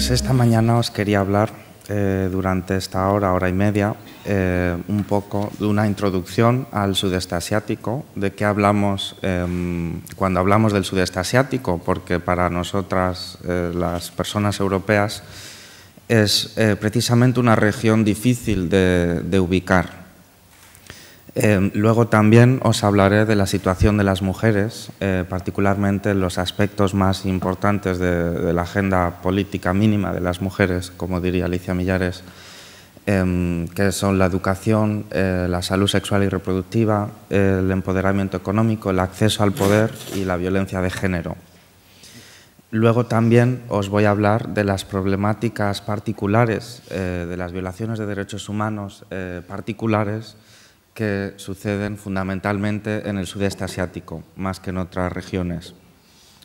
Pues esta mañana os quería hablar eh, durante esta hora, hora y media, eh, un poco de una introducción al sudeste asiático, de qué hablamos em, cuando hablamos del sudeste asiático, porque para nosotras, eh, las personas europeas, es precisamente una región difícil de ubicar Em, luego también os hablaré de la situación de las mujeres, eh, particularmente los aspectos más importantes de, la agenda política mínima de las mujeres, como diría Alicia Millares, em, que son la educación, eh, la salud sexual y reproductiva, el empoderamiento económico, el acceso al poder y la violencia de género. Luego también os voy a hablar de las problemáticas particulares, eh, de las violaciones de derechos humanos particulares, que suceden fundamentalmente en el sudeste asiático, más que en otras regiones.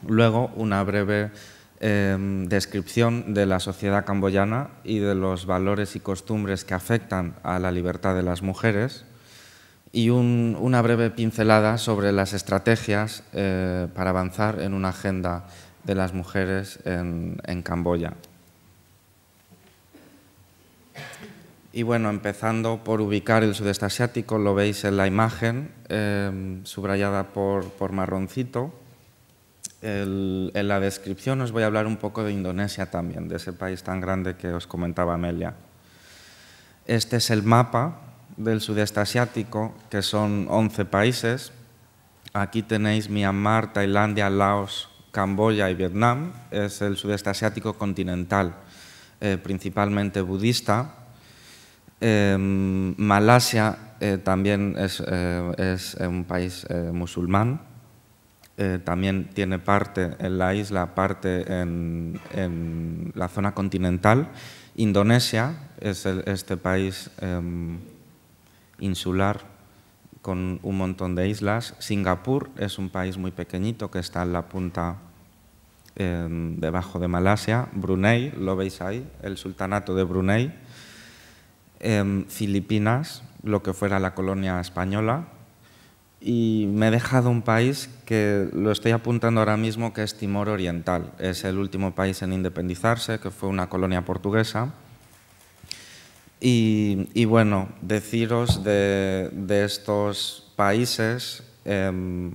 Luego, una breve em, descripción de la sociedad camboyana y de los valores y costumbres que afectan a la libertad de las mujeres y una breve pincelada sobre las estrategias eh, para avanzar en una agenda de las mujeres en Camboya. Y bueno, empezando por ubicar el sudeste asiático, lo veis en la imagen, em, subrayada por, marroncito. en la descripción os voy a hablar un poco de Indonesia también, de ese país tan grande que os comentaba Amelia. Este es el mapa del sudeste asiático, que son 11 países. Aquí tenéis Myanmar, Tailandia, Laos, Camboya y Vietnam. Es el sudeste asiático continental, eh, principalmente budista. Em, Malasia eh, también es, eh, eh, un país musulmán, también tiene parte en la isla, parte en, la zona continental. Indonesia es este país em, insular con un montón de islas. Singapur es un país muy pequeñito que está en la punta em, debajo de Malasia. Brunei, lo veis ahí, el sultanato de Brunei en em, Filipinas, lo que fuera la colonia española, y me he dejado un país que lo estoy apuntando ahora mismo, que es Timor Oriental. Es el último país en independizarse, que fue una colonia portuguesa. Y, bueno, deciros de, estos países, em,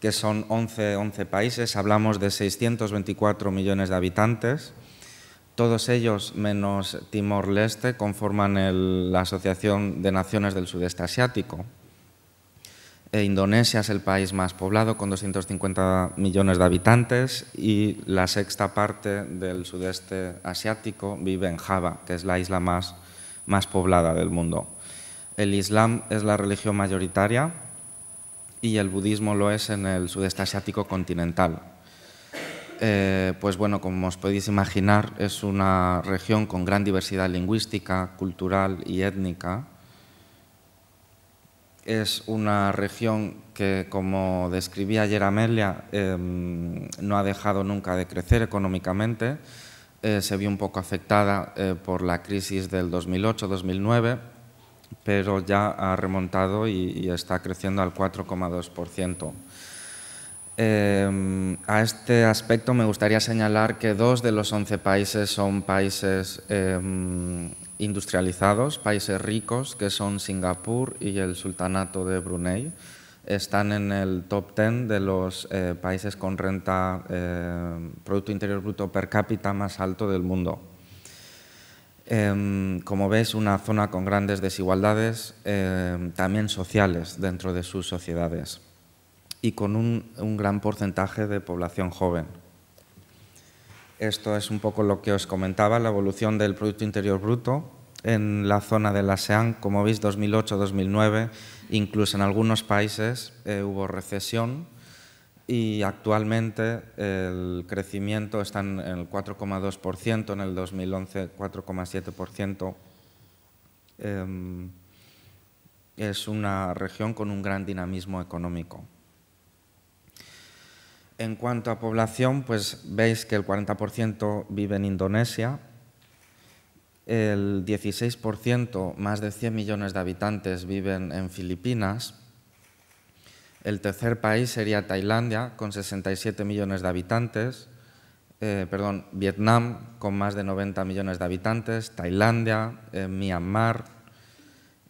que son 11, 11 países, hablamos de 624 millones de habitantes todos ellos, menos Timor-Leste, conforman la Asociación de Naciones del Sudeste Asiático. E Indonesia es el país más poblado, con 250 millones de habitantes, y la sexta parte del sudeste asiático vive en Java, que es la isla más, más poblada del mundo. El Islam es la religión mayoritaria y el budismo lo es en el sudeste asiático continental, eh, pues bueno, como os podéis imaginar, es una región con gran diversidad lingüística, cultural y étnica. Es una región que, como describía ayer Amelia, em, no ha dejado nunca de crecer económicamente. Eh, se vio un poco afectada eh, por la crisis del 2008-2009, pero ya ha remontado y, y está creciendo al 4,2%. Em, a este aspecto me gustaría señalar que dos de los once países son países em, industrializados, países ricos, que son Singapur y el Sultanato de Brunei. Están en el top 10 de los eh, países con renta, em, Producto Interior Bruto per cápita más alto del mundo. como ves, una zona con grandes desigualdades, también sociales, dentro de sus sociedades y con un, gran porcentaje de población joven. Esto es un poco lo que os comentaba, la evolución del Producto Interior Bruto en la zona del la ASEAN, como veis, 2008-2009, incluso en algunos países eh, hubo recesión y actualmente el crecimiento está en el 4,2%, en el 2011 4,7%. Em, es una región con un gran dinamismo económico. En cuanto a población, pues veis que el 40% vive en Indonesia, el 16%, más de 100 millones de habitantes, viven en Filipinas, el tercer país sería Tailandia, con 67 millones de habitantes, eh, perdón, Vietnam, con más de 90 millones de habitantes, Tailandia, eh, Myanmar,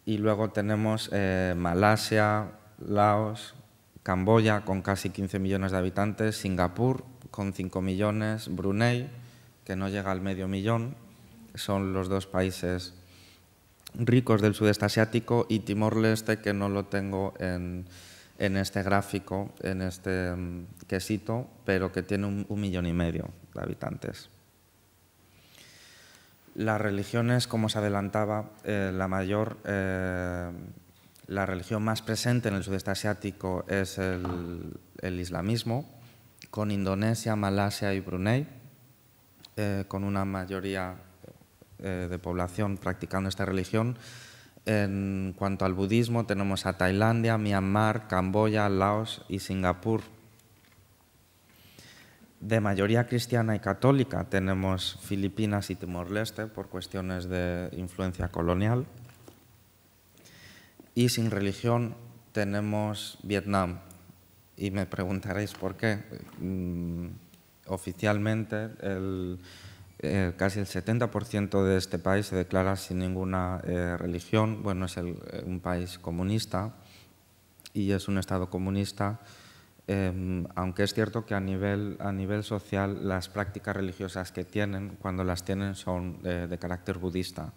y luego tenemos eh, Malasia, Laos, Camboya con casi 15 millones de habitantes, Singapur con 5 millones, Brunei, que no llega al medio millón, son los dos países ricos del sudeste asiático y Timor-Leste, que no lo tengo en, este gráfico, en este mm, quesito, pero que tiene un, millón y medio de habitantes. Las religiones, como se adelantaba, eh, la mayor eh, la religión más presente en el sudeste asiático es el, islamismo, con Indonesia, Malasia y Brunei, eh, con una mayoría eh, de población practicando esta religión. En cuanto al budismo, tenemos a Tailandia, Myanmar, Camboya, Laos y Singapur. De mayoría cristiana y católica tenemos Filipinas y Timor-Leste por cuestiones de influencia colonial. Y sin religión tenemos Vietnam. Y me preguntaréis por qué. Mm, oficialmente, eh, casi el 70% de este país se declara sin ninguna eh, religión. Bueno, es eh, un país comunista y es un Estado comunista, em, aunque es cierto que a a nivel social las prácticas religiosas que tienen, cuando las tienen, son de carácter budista.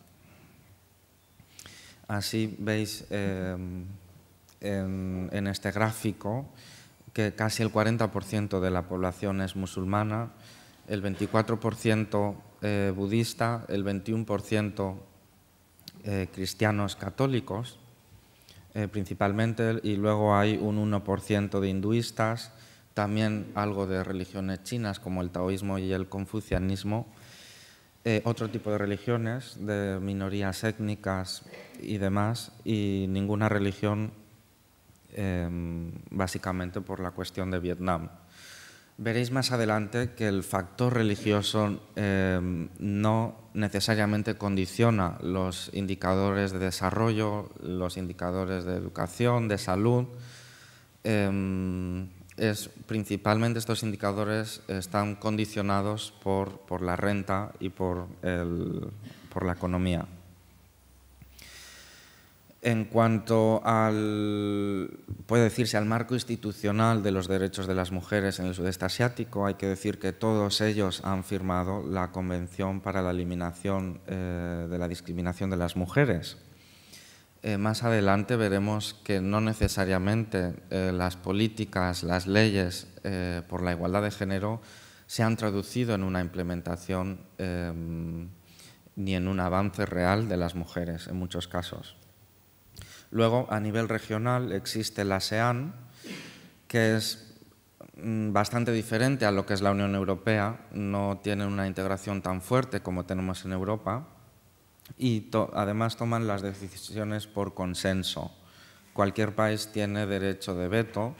Así veis em, em, en, este gráfico que casi el 40% de la población es musulmana, el 24% eh, budista, el 21% eh, cristianos católicos eh, principalmente y luego hay un 1% de hinduistas, también algo de religiones chinas como el taoísmo y el confucianismo eh, otro tipo de religiones, de minorías étnicas y demás, y ninguna religión em, básicamente por la cuestión de Vietnam. Veréis más adelante que el factor religioso em, no necesariamente condiciona los indicadores de desarrollo, los indicadores de educación, de salud. Em, es, principalmente estos indicadores están condicionados por, la renta y por, la economía. En cuanto al, puede decirse, al marco institucional de los derechos de las mujeres en el sudeste asiático, hay que decir que todos ellos han firmado la Convención para la Eliminación eh, de la Discriminación de las Mujeres, eh, más adelante veremos que no necesariamente eh, las políticas, las leyes eh, por la igualdad de género se han traducido en una implementación em, ni en un avance real de las mujeres en muchos casos. Luego, a nivel regional, existe la ASEAN, que es mm, bastante diferente a lo que es la Unión Europea, no tiene una integración tan fuerte como tenemos en Europa y además toman las decisiones por consenso. Cualquier país tiene derecho de veto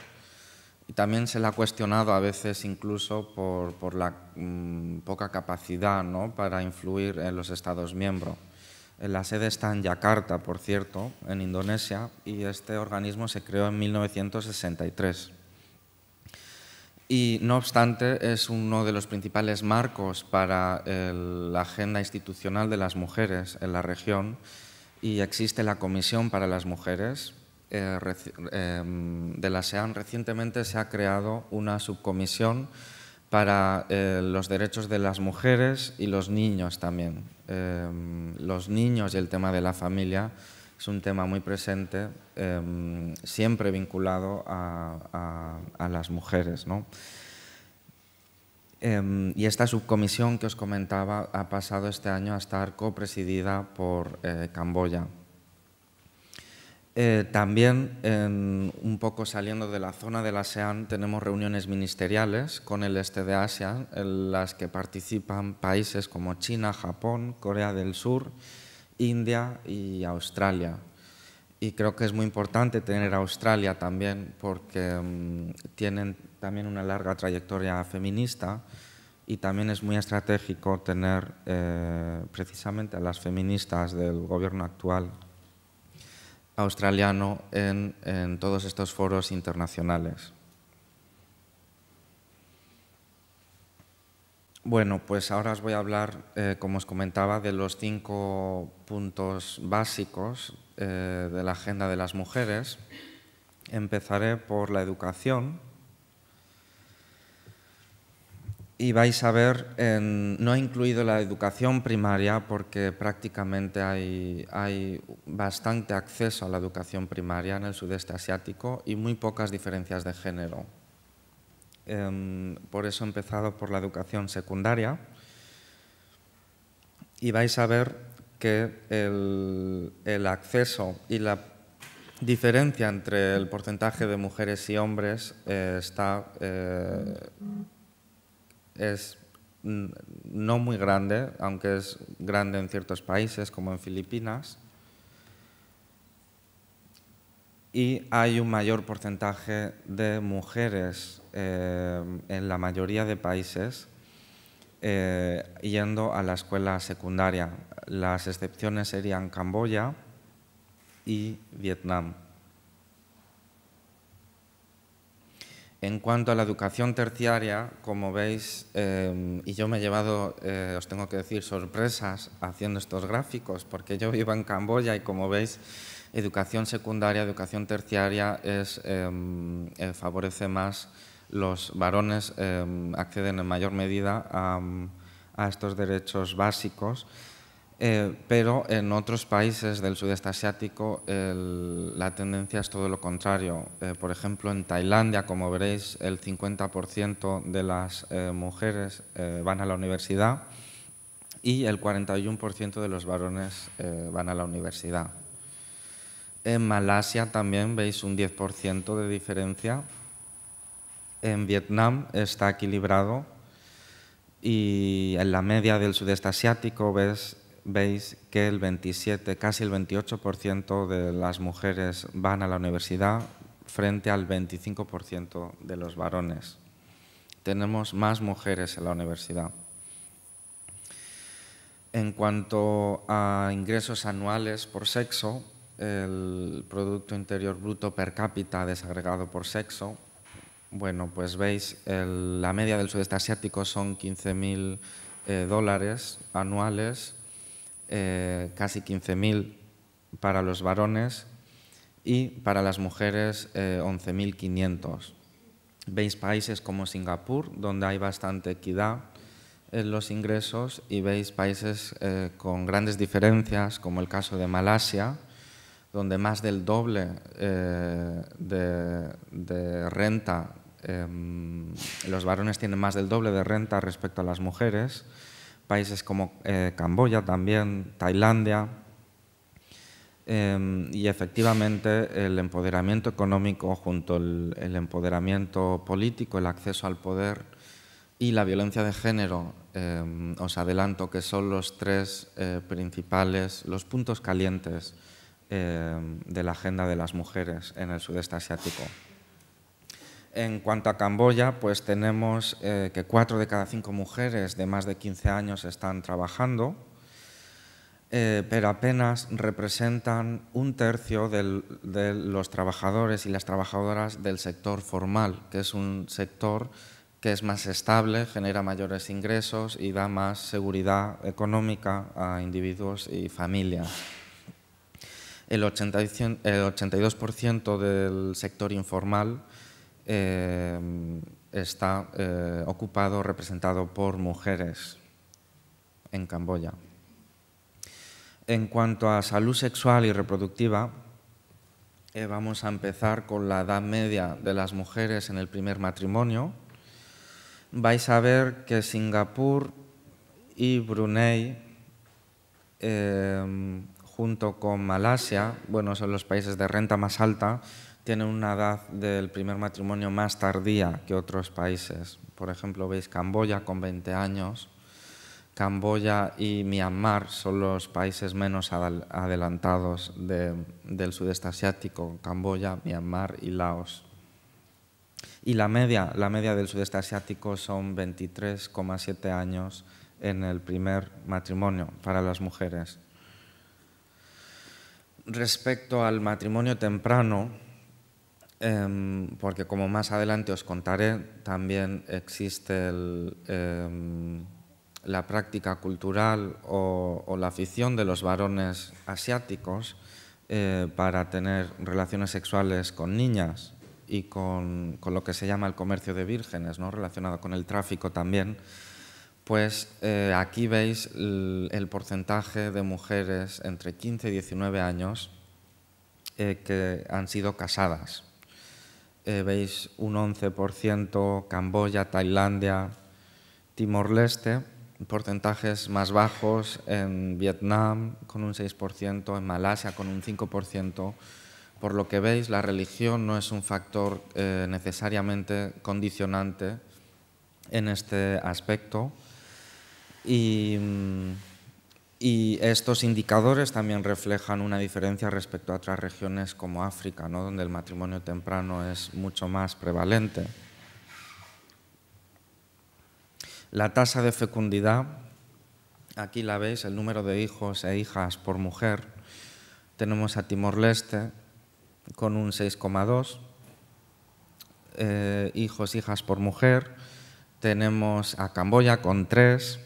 y también se le ha cuestionado a veces incluso por, la mm, poca capacidad ¿no? para influir en los Estados miembros. La sede está en Yakarta, por cierto, en Indonesia, y este organismo se creó en 1963. Y no obstante, es uno de los principales marcos para la agenda institucional de las mujeres en la región y existe la Comisión para las Mujeres eh, em, de la SEAN. Recientemente se ha creado una subcomisión para eh, los derechos de las mujeres y los niños también. Em, los niños y el tema de la familia es un tema muy presente, em, siempre vinculado a, las mujeres. Em, y esta subcomisión que os comentaba ha pasado este año a estar copresidida por eh, Camboya. Eh, también, un poco saliendo de la zona del ASEAN, tenemos reuniones ministeriales con el este de Asia, en las que participan países como China, Japón, Corea del Sur, India y Australia. Y creo que es muy importante tener a Australia también porque mm, tienen también una larga trayectoria feminista y también es muy estratégico tener eh, precisamente a las feministas del gobierno actual australiano en todos estos foros internacionales. Bueno, pues ahora os voy a hablar, eh, como os comentaba, de los cinco puntos básicos eh, de la agenda de las mujeres. Empezaré por la educación y vais a ver, no he incluido la educación primaria porque prácticamente hay bastante acceso a la educación primaria en el sudeste asiático y muy pocas diferencias de género. Em, por eso he empezado por la educación secundaria. Y vais a ver que el, acceso y la diferencia entre el porcentaje de mujeres y hombres eh, está, eh, es no muy grande, aunque es grande en ciertos países como en Filipinas y hay un mayor porcentaje de mujeres eh, en la mayoría de países eh, yendo a la escuela secundaria. Las excepciones serían Camboya y Vietnam. En cuanto a la educación terciaria, como veis, eh, y yo me he llevado, os tengo que decir, sorpresas haciendo estos gráficos, porque yo vivo en Camboya y como veis, educación secundaria, educación terciaria, em, eh, favorece más, los varones em, acceden en mayor medida a, estos derechos básicos, eh, pero en otros países del sudeste asiático la tendencia es todo lo contrario. Eh, por ejemplo, en Tailandia, como veréis, el 50% de las mujeres van a la universidad y el 41% de los varones van a la universidad. En Malasia también veis un 10% de diferencia. En Vietnam está equilibrado y en la media del sudeste asiático veis que el 27, casi el 28% de las mujeres van a la universidad frente al 25% de los varones. Tenemos más mujeres en la universidad. En cuanto a ingresos anuales por sexo, el Producto Interior Bruto per cápita desagregado por sexo, bueno, pues veis, la media del sudeste asiático son 15.000 eh, dólares anuales, eh, casi 15.000 para los varones y para las mujeres 11.500. Eh, veis países como Singapur, donde hay bastante equidad en los ingresos, y veis países con grandes diferencias, como el caso de Malasia, donde más del doble eh, de, renta, em, los varones tienen más del doble de renta respecto a las mujeres, países como eh, Camboya también, Tailandia, em, y efectivamente el empoderamiento económico junto al el empoderamiento político, el acceso al poder y la violencia de género, em, os adelanto que son los tres eh, principales, los puntos calientes Em, de la agenda de las mujeres en el sudeste asiático. En cuanto a Camboya, pues tenemos eh, que cuatro de cada cinco mujeres de más de 15 años están trabajando, eh, pero apenas representan un tercio de los trabajadores y las trabajadoras del sector formal, que es un sector que es más estable, genera mayores ingresos y da más seguridad económica a individuos y familias el, 82% del sector informal eh, está eh, ocupado, representado por mujeres en Camboya. En cuanto a salud sexual y reproductiva, eh, vamos a empezar con la edad media de las mujeres en el primer matrimonio. Vais a ver que Singapur y Brunei junto con Malasia, bueno, son los países de renta más alta, tienen una edad del primer matrimonio más tardía que otros países. Por ejemplo, veis Camboya con 20 años, Camboya y Myanmar son los países menos adelantados del sudeste asiático, Camboya, Myanmar y Laos. Y la media, la media del sudeste asiático son 23,7 años en el primer matrimonio para las mujeres respecto al matrimonio temprano, em, porque como más adelante os contaré, también existe em, la práctica cultural o, la afición de los varones asiáticos eh, para tener relaciones sexuales con niñas y con, con, lo que se llama el comercio de vírgenes, ¿no? relacionado con el tráfico también. Pues eh, aquí veis el, porcentaje de mujeres entre 15 y 19 años eh, que han sido casadas. Eh, veis un 11% Camboya, Tailandia, Timor-Leste, porcentajes más bajos en Vietnam con un 6%, en Malasia con un 5%. Por lo que veis, la religión no es un factor necesariamente condicionante en este aspecto. Mm, y, estos indicadores también reflejan una diferencia respecto a otras regiones como África, donde el matrimonio temprano es mucho más prevalente. La tasa de fecundidad, aquí la veis, el número de hijos e hijas por mujer. Tenemos a Timor-Leste con un 6,2 Hijos eh, hijos, hijas por mujer. Tenemos a Camboya con 3,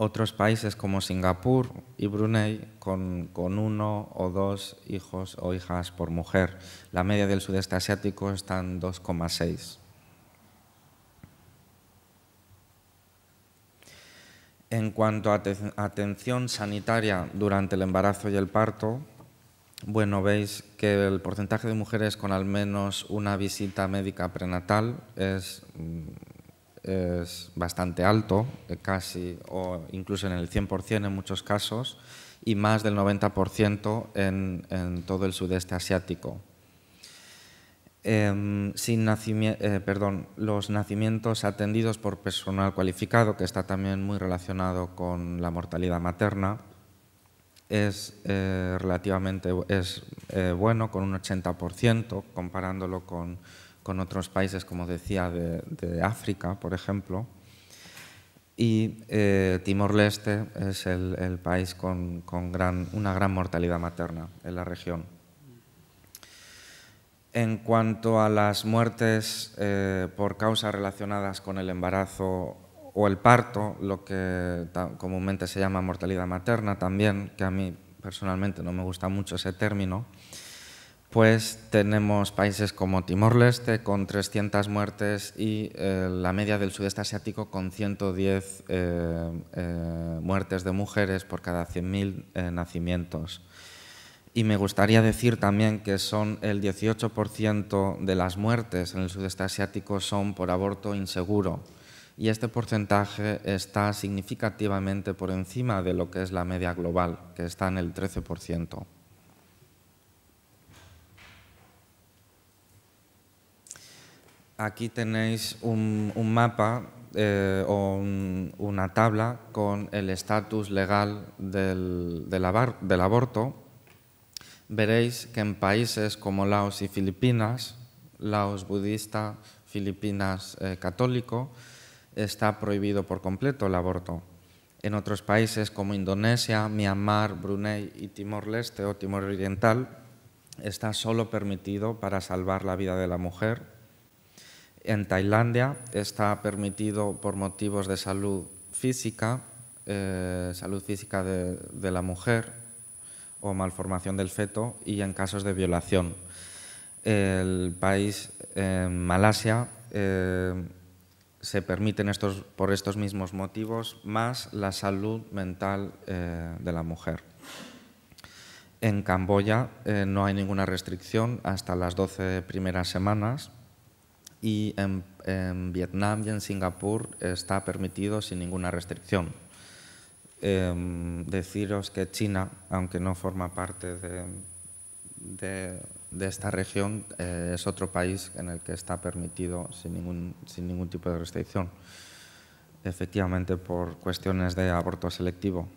otros países como Singapur y Brunei con, uno o dos hijos o hijas por mujer. La media del sudeste asiático está en 2,6. En cuanto a atención sanitaria durante el embarazo y el parto, bueno, veis que el porcentaje de mujeres con al menos una visita médica prenatal es mm, es bastante alto, eh, casi o incluso en el 100% en muchos casos, y más del 90% en, en, todo el sudeste asiático. Em, sin eh, perdón, los nacimientos atendidos por personal cualificado, que está también muy relacionado con la mortalidad materna, es eh, relativamente es, bueno, con un 80%, comparándolo con con otros países, como decía, de, África, por ejemplo. Y eh, Timor-Leste es el, país con, una gran mortalidad materna en la región. En cuanto a las muertes eh, por causas relacionadas con el embarazo o el parto, lo que comúnmente se llama mortalidad materna también, que a mí personalmente no me gusta mucho ese término, pues tenemos países como Timor-Leste con 300 muertes y eh, la media del sudeste asiático con 110 eh, eh, muertes de mujeres por cada 100.000 nacimientos. Y me gustaría decir también que son el 18% de las muertes en el sudeste asiático son por aborto inseguro y este porcentaje está significativamente por encima de lo que es la media global, que está en el 13%. Aquí tenéis un, mapa eh, o una tabla con el estatus legal del, aborto. Veréis que en países como Laos y Filipinas, Laos budista, Filipinas eh, católico, está prohibido por completo el aborto. En otros países como Indonesia, Myanmar, Brunei y Timor-Leste o Timor Oriental está solo permitido para salvar la vida de la mujer en Tailandia está permitido por motivos de salud física, eh, salud física de, la mujer o malformación del feto y en casos de violación. El país, Malasia, eh, se permiten estos, por estos mismos motivos más la salud mental eh, de la mujer. En Camboya no hay ninguna restricción hasta las 12 primeras semanas y en, Vietnam y en Singapur está permitido sin ninguna restricción. Em, deciros que China, aunque no forma parte de, esta región, eh, es otro país en el que está permitido sin ningún, tipo de restricción, efectivamente por cuestiones de aborto selectivo.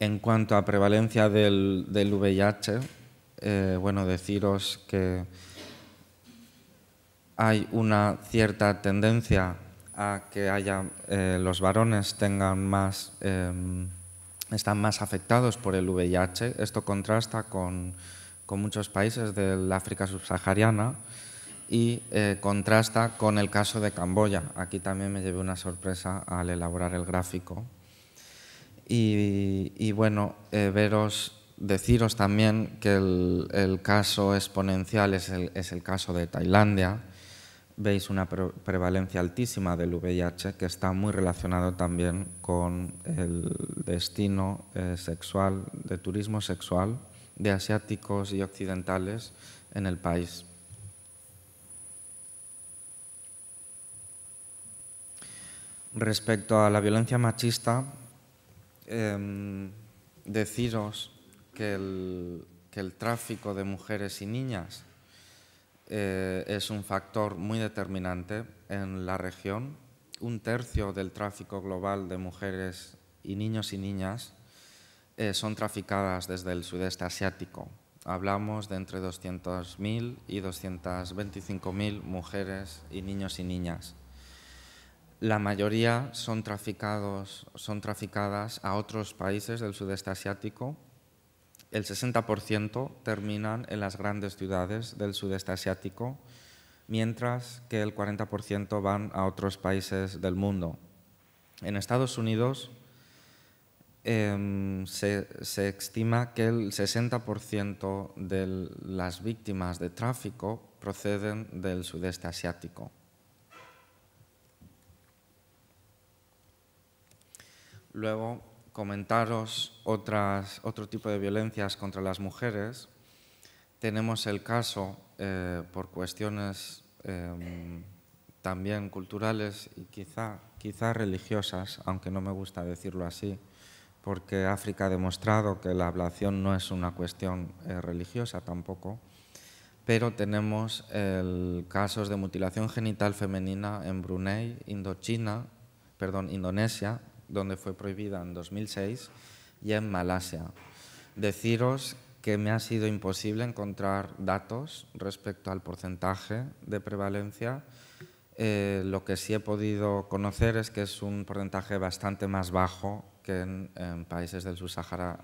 En cuanto a prevalencia del, VIH, eh, bueno, deciros que hay una cierta tendencia a que eh, los varones tengan más, em, están más afectados por el VIH. Esto contrasta con, muchos países del África subsahariana y eh, contrasta con el caso de Camboya. Aquí también me llevé una sorpresa al elaborar el gráfico. Y, bueno, eh, veros, deciros también que el, caso exponencial es el, es el caso de Tailandia veis una prevalencia altísima del VIH que está muy relacionado también con el destino eh, sexual, de turismo sexual de asiáticos y occidentales en el país. Respecto a la violencia machista, em, deciros que el tráfico de mujeres y niñas eh, es un factor muy determinante en la región. Un tercio del tráfico global de mujeres y niños y niñas eh, son traficadas desde el sudeste asiático. Hablamos de entre 200.000 y 225.000 mujeres y niños y niñas. La mayoría son traficadas a otros países del sudeste asiático, el 60% terminan en las grandes ciudades del sudeste asiático, mientras que el 40% van a otros países del mundo. En Estados Unidos em, se, se, estima que el 60% de las víctimas de tráfico proceden del sudeste asiático. Luego, comentaros otras, otro tipo de violencias contra las mujeres. Tenemos el caso, eh, por cuestiones em, también culturales y quizá, religiosas, aunque no me gusta decirlo así, porque África ha demostrado que la ablación no es una cuestión eh, religiosa tampoco, pero tenemos el casos de mutilación genital femenina en Brunei, Indochina, perdón, Indonesia, donde fue prohibida en 2006, y en Malasia. Deciros que me ha sido imposible encontrar datos respecto al porcentaje de prevalencia. Eh, lo que sí he podido conocer es que es un porcentaje bastante más bajo que en, países del subsahara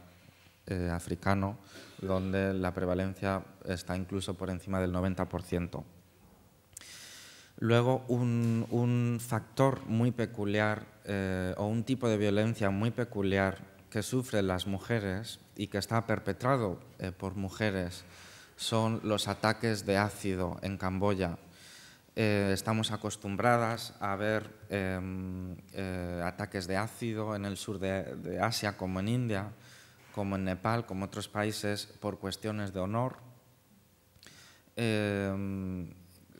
eh, africano, donde la prevalencia está incluso por encima del 90%. Luego, un, factor muy peculiar eh, o un tipo de violencia muy peculiar que sufren las mujeres y que está perpetrado eh, por mujeres son los ataques de ácido en Camboya. Eh, estamos acostumbradas a ver em, ataques de ácido en el sur de, Asia, como en India, como en Nepal, como otros países, por cuestiones de honor. Em,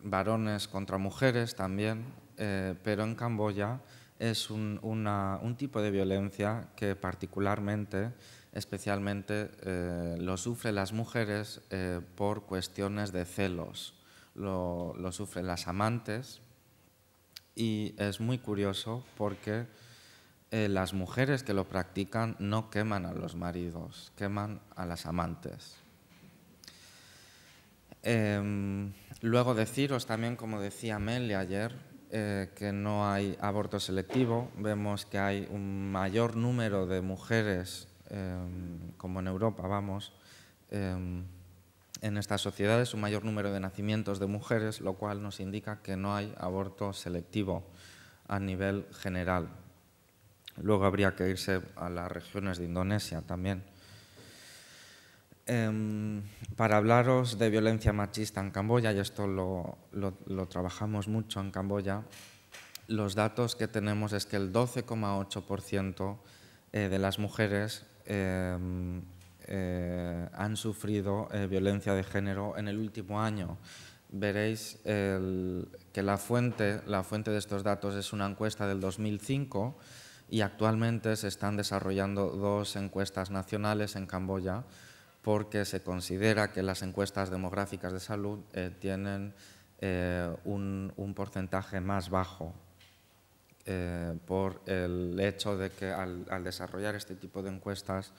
varones contra mujeres también, eh, pero en Camboya es un, tipo de violencia que particularmente, especialmente, eh, lo sufren las mujeres eh, por cuestiones de celos, lo, sufren las amantes y es muy curioso porque las mujeres que lo practican no queman a los maridos, queman a las amantes. Em, luego deciros también, como decía Meli ayer, eh, que no hay aborto selectivo. Vemos que hay un mayor número de mujeres, em, como en Europa, vamos, em, en estas sociedades, un mayor número de nacimientos de mujeres, lo cual nos indica que no hay aborto selectivo a nivel general. Luego habría que irse a las regiones de Indonesia también Em, para hablaros de violencia machista en Camboya, y esto lo, trabajamos mucho en Camboya, los datos que tenemos es que el 12,8% eh, de las mujeres em, eh, han sufrido eh, violencia de género en el último año. Veréis que la fuente, la fuente de estos datos es una encuesta del 2005 y actualmente se están desarrollando dos encuestas nacionales en Camboya porque se considera que las encuestas demográficas de salud eh, tienen eh, un, porcentaje más bajo eh, por el hecho de que al, desarrollar este tipo de encuestas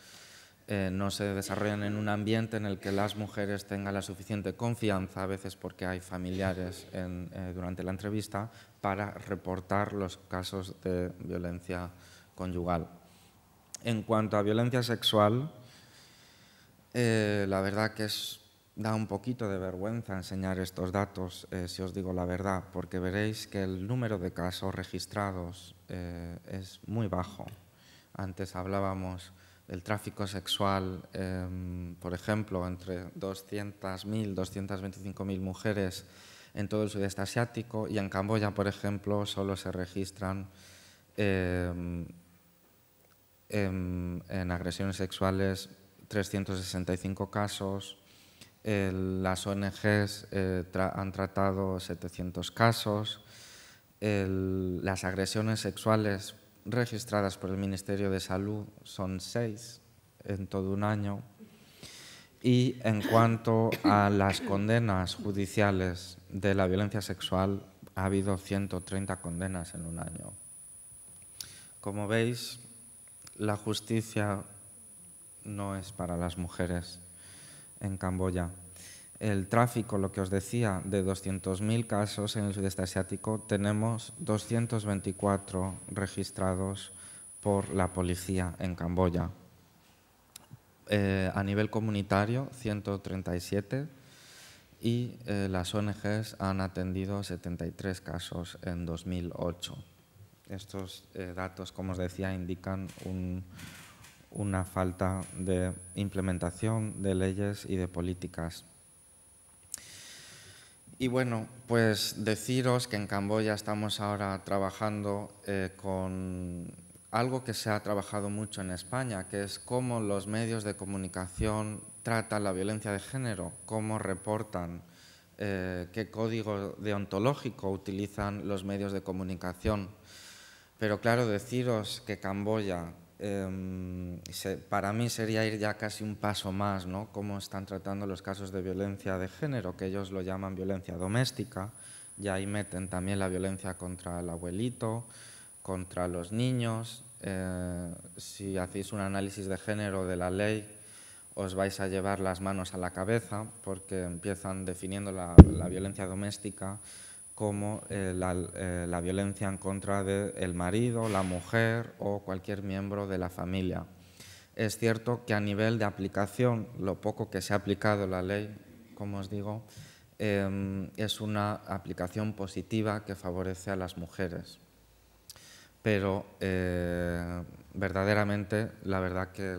no se desarrollan en un ambiente en el que las mujeres tengan la suficiente confianza, a veces porque hay familiares durante la entrevista, para reportar los casos de violencia conyugal. En cuanto a violencia sexual, eh, la verdad que es, da un poquito de vergüenza enseñar estos datos, eh, si os digo la verdad, porque veréis que el número de casos registrados eh, es muy bajo. Antes hablábamos del tráfico sexual, em, por ejemplo, entre 200.000, 225.000 mujeres en todo el sudeste asiático y en Camboya, por ejemplo, solo se registran em, em, en, agresiones sexuales 365 casos, las ONGs eh, han tratado 700 casos, las agresiones sexuales registradas por el Ministerio de Salud son seis en todo un año. Y en cuanto a las condenas judiciales de la violencia sexual, ha habido 130 condenas en un año. Como veis, la justicia no es para las mujeres en Camboya. El tráfico, lo que os decía, de 200.000 casos en el sudeste asiático, tenemos 224 registrados por la policía en Camboya. Eh, a nivel comunitario, 137 y eh, las ONGs han atendido 73 casos en 2008. Estos eh, datos, como os decía, indican un, una falta de implementación de leyes y de políticas. Y bueno, pues deciros que en Camboya estamos ahora trabajando eh, con algo que se ha trabajado mucho en España, que es cómo los medios de comunicación tratan la violencia de género, cómo reportan, eh, qué código deontológico utilizan los medios de comunicación. Pero claro, deciros que Camboya, Em, para mí sería ir ya casi un paso más, ¿no? Cómo están tratando los casos de violencia de género, que ellos lo llaman violencia doméstica, y ahí meten también la violencia contra el abuelito, contra los niños. Eh, si hacéis un análisis de género de la ley, os vais a llevar las manos a la cabeza, porque empiezan definiendo la, la violencia doméstica como eh, eh, la, violencia en contra del marido, la mujer o cualquier miembro de la familia. Es cierto que a nivel de aplicación, lo poco que se ha aplicado la ley, como os digo, em, es una aplicación positiva que favorece a las mujeres. Pero eh, verdaderamente, la verdad que,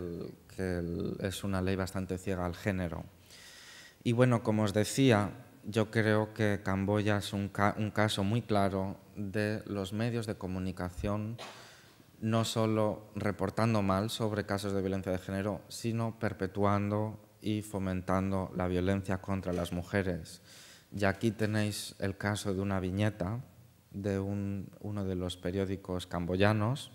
es una ley bastante ciega al género. Y bueno, como os decía, yo creo que Camboya es un, caso muy claro de los medios de comunicación no solo reportando mal sobre casos de violencia de género, sino perpetuando y fomentando la violencia contra las mujeres. Y aquí tenéis el caso de una viñeta de uno de los periódicos camboyanos.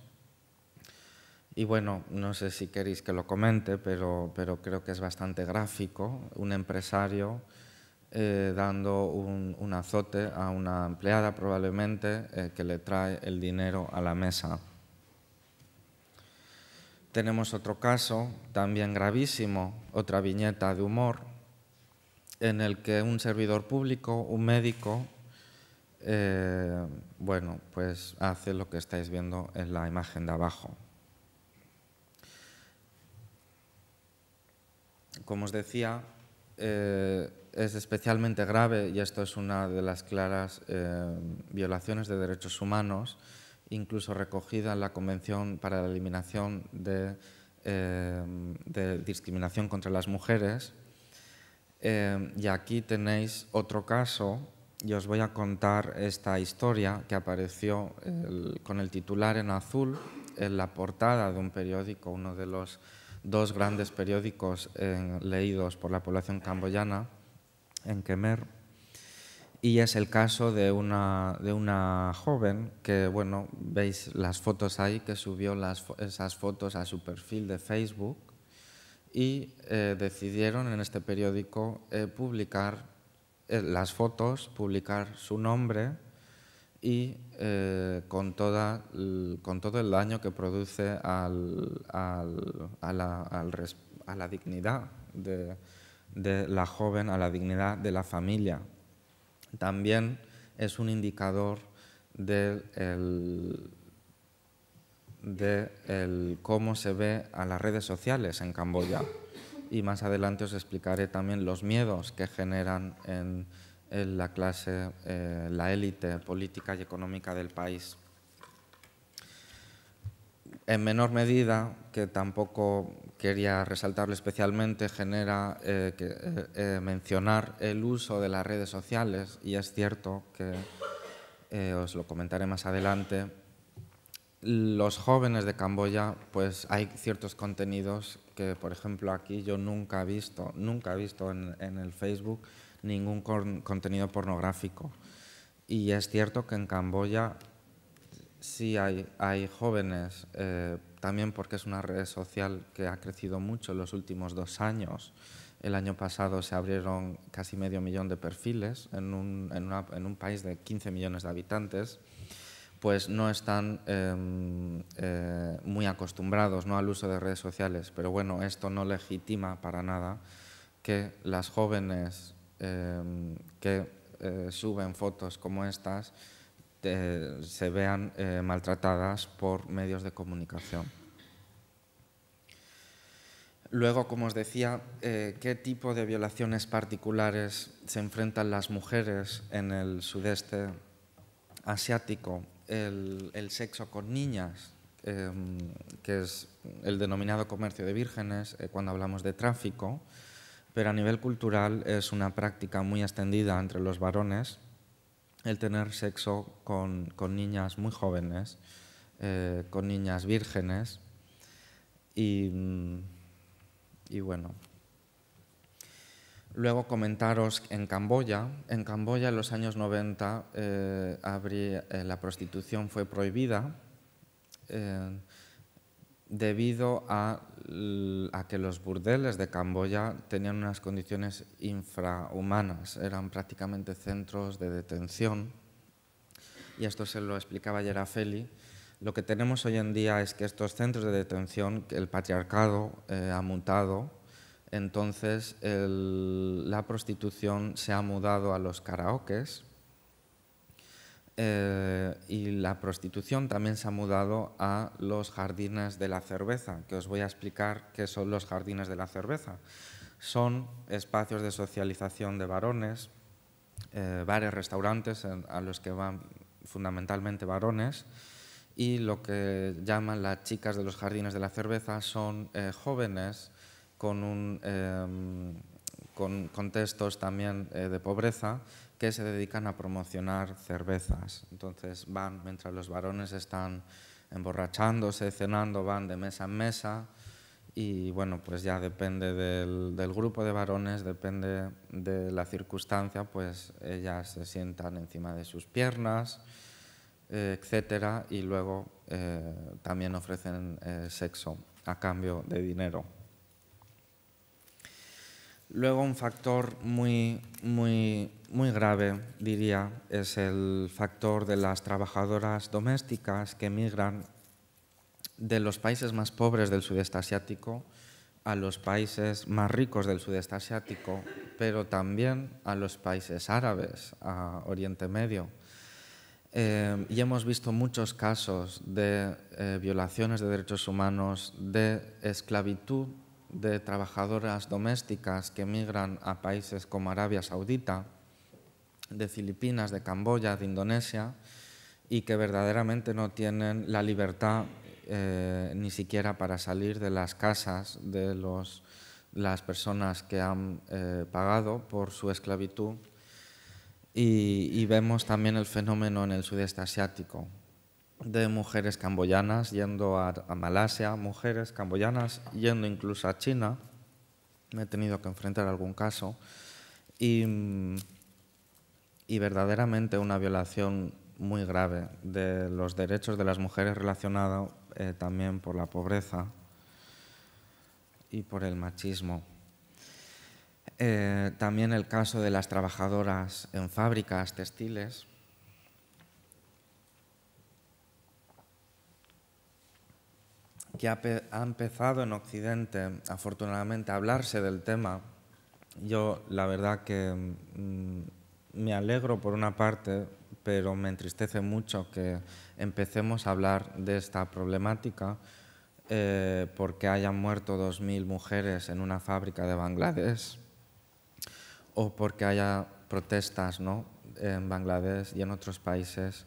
Y bueno, no sé si queréis que lo comente, pero creo que es bastante gráfico. Un empresario eh, dando un, azote a una empleada probablemente eh, que le trae el dinero a la mesa. Tenemos otro caso, también gravísimo, otra viñeta de humor, en el que un servidor público, un médico, eh, bueno, pues hace lo que estáis viendo en la imagen de abajo. Como os decía, es especialmente grave, y esto es una de las claras eh, violaciones de derechos humanos, incluso recogida en la Convención para la Eliminación de, eh, Discriminación contra las Mujeres. Eh, y aquí tenéis otro caso, y os voy a contar esta historia que apareció con el titular en azul en la portada de un periódico, uno de los dos grandes periódicos leídos por la población camboyana en Kemer. Y es el caso de una, de una joven que, bueno, veis las fotos ahí, que subió las, esas fotos a su perfil de Facebook y eh, decidieron en este periódico eh, publicar eh, las fotos, publicar su nombre y con, toda, con todo el daño que produce al, al, a la dignidad de, de la joven a la dignidad de la familia. También es un indicador de, cómo se ve a las redes sociales en Camboya. Y más adelante os explicaré también los miedos que generan en, la clase, eh, la élite política y económica del país en menor medida, que tampoco quería resaltarle especialmente, genera eh, eh, eh, mencionar el uso de las redes sociales, y es cierto que, os lo comentaré más adelante, los jóvenes de Camboya, pues hay ciertos contenidos que, por ejemplo, aquí yo nunca he visto, nunca he visto en, el Facebook ningún contenido pornográfico. Y es cierto que en Camboya sí hay, jóvenes, eh, también porque es una red social que ha crecido mucho en los últimos dos años. El año pasado se abrieron casi medio millón de perfiles en un, país de 15 millones de habitantes pues no están em, eh, muy acostumbrados ¿no? al uso de redes sociales. Pero bueno, esto no legitima para nada que las jóvenes em, que eh, suben fotos como estas se vean eh, maltratadas por medios de comunicación. Luego, como os decía, eh, ¿qué tipo de violaciones particulares se enfrentan las mujeres en el sudeste asiático? El, sexo con niñas, em, que es el denominado comercio de vírgenes eh, cuando hablamos de tráfico, pero a nivel cultural es una práctica muy extendida entre los varones el tener sexo con, niñas muy jóvenes, eh, con niñas vírgenes. Mm, y, bueno, Luego comentaros en Camboya. En Camboya en los años 90 eh, eh, la prostitución fue prohibida debido a, que los burdeles de Camboya tenían unas condiciones infrahumanas, eran prácticamente centros de detención. Y esto se lo explicaba ayer a Feli. Lo que tenemos hoy en día es que estos centros de detención, que el patriarcado eh, ha mutado, entonces la prostitución se ha mudado a los karaokes eh, y la prostitución también se ha mudado a los jardines de la cerveza, que os voy a explicar qué son los jardines de la cerveza. Son espacios de socialización de varones, eh, bares, restaurantes a los que van fundamentalmente varones, y lo que llaman las chicas de los jardines de la cerveza son eh, jóvenes con, un, em, con contextos también eh, de pobreza se dedican a promocionar cervezas. Entonces van, mientras los varones están emborrachándose, cenando, van de mesa en mesa y bueno, pues ya depende del, grupo de varones, depende de la circunstancia, pues ellas se sientan encima de sus piernas, eh, etcétera, y luego eh, también ofrecen eh, sexo a cambio de dinero. Luego un factor muy, muy, grave, diría, es el factor de las trabajadoras domésticas que migran de los países más pobres del sudeste asiático a los países más ricos del sudeste asiático, pero también a los países árabes, a Oriente Medio. Eh, y hemos visto muchos casos de eh, violaciones de derechos humanos, de esclavitud de trabajadoras domésticas que emigran a países como Arabia Saudita, de Filipinas, de Camboya, de Indonesia, y que verdaderamente no tienen la libertad eh, ni siquiera para salir de las casas de las personas que han eh, pagado por su esclavitud. y vemos también el fenómeno en el sudeste asiático, de mujeres camboyanas yendo a, Malasia, mujeres camboyanas yendo incluso a China. Me he tenido que enfrentar a algún caso. Y, y verdaderamente una violación muy grave de los derechos de las mujeres relacionada eh, también por la pobreza y por el machismo. Eh, también el caso de las trabajadoras en fábricas textiles, que ha, empezado en Occidente, afortunadamente, a hablarse del tema, yo la verdad que mm, me alegro por una parte, pero me entristece mucho que empecemos a hablar de esta problemática eh, porque hayan muerto 2.000 mujeres en una fábrica de Bangladesh o porque haya protestas ¿no? en Bangladesh y en otros países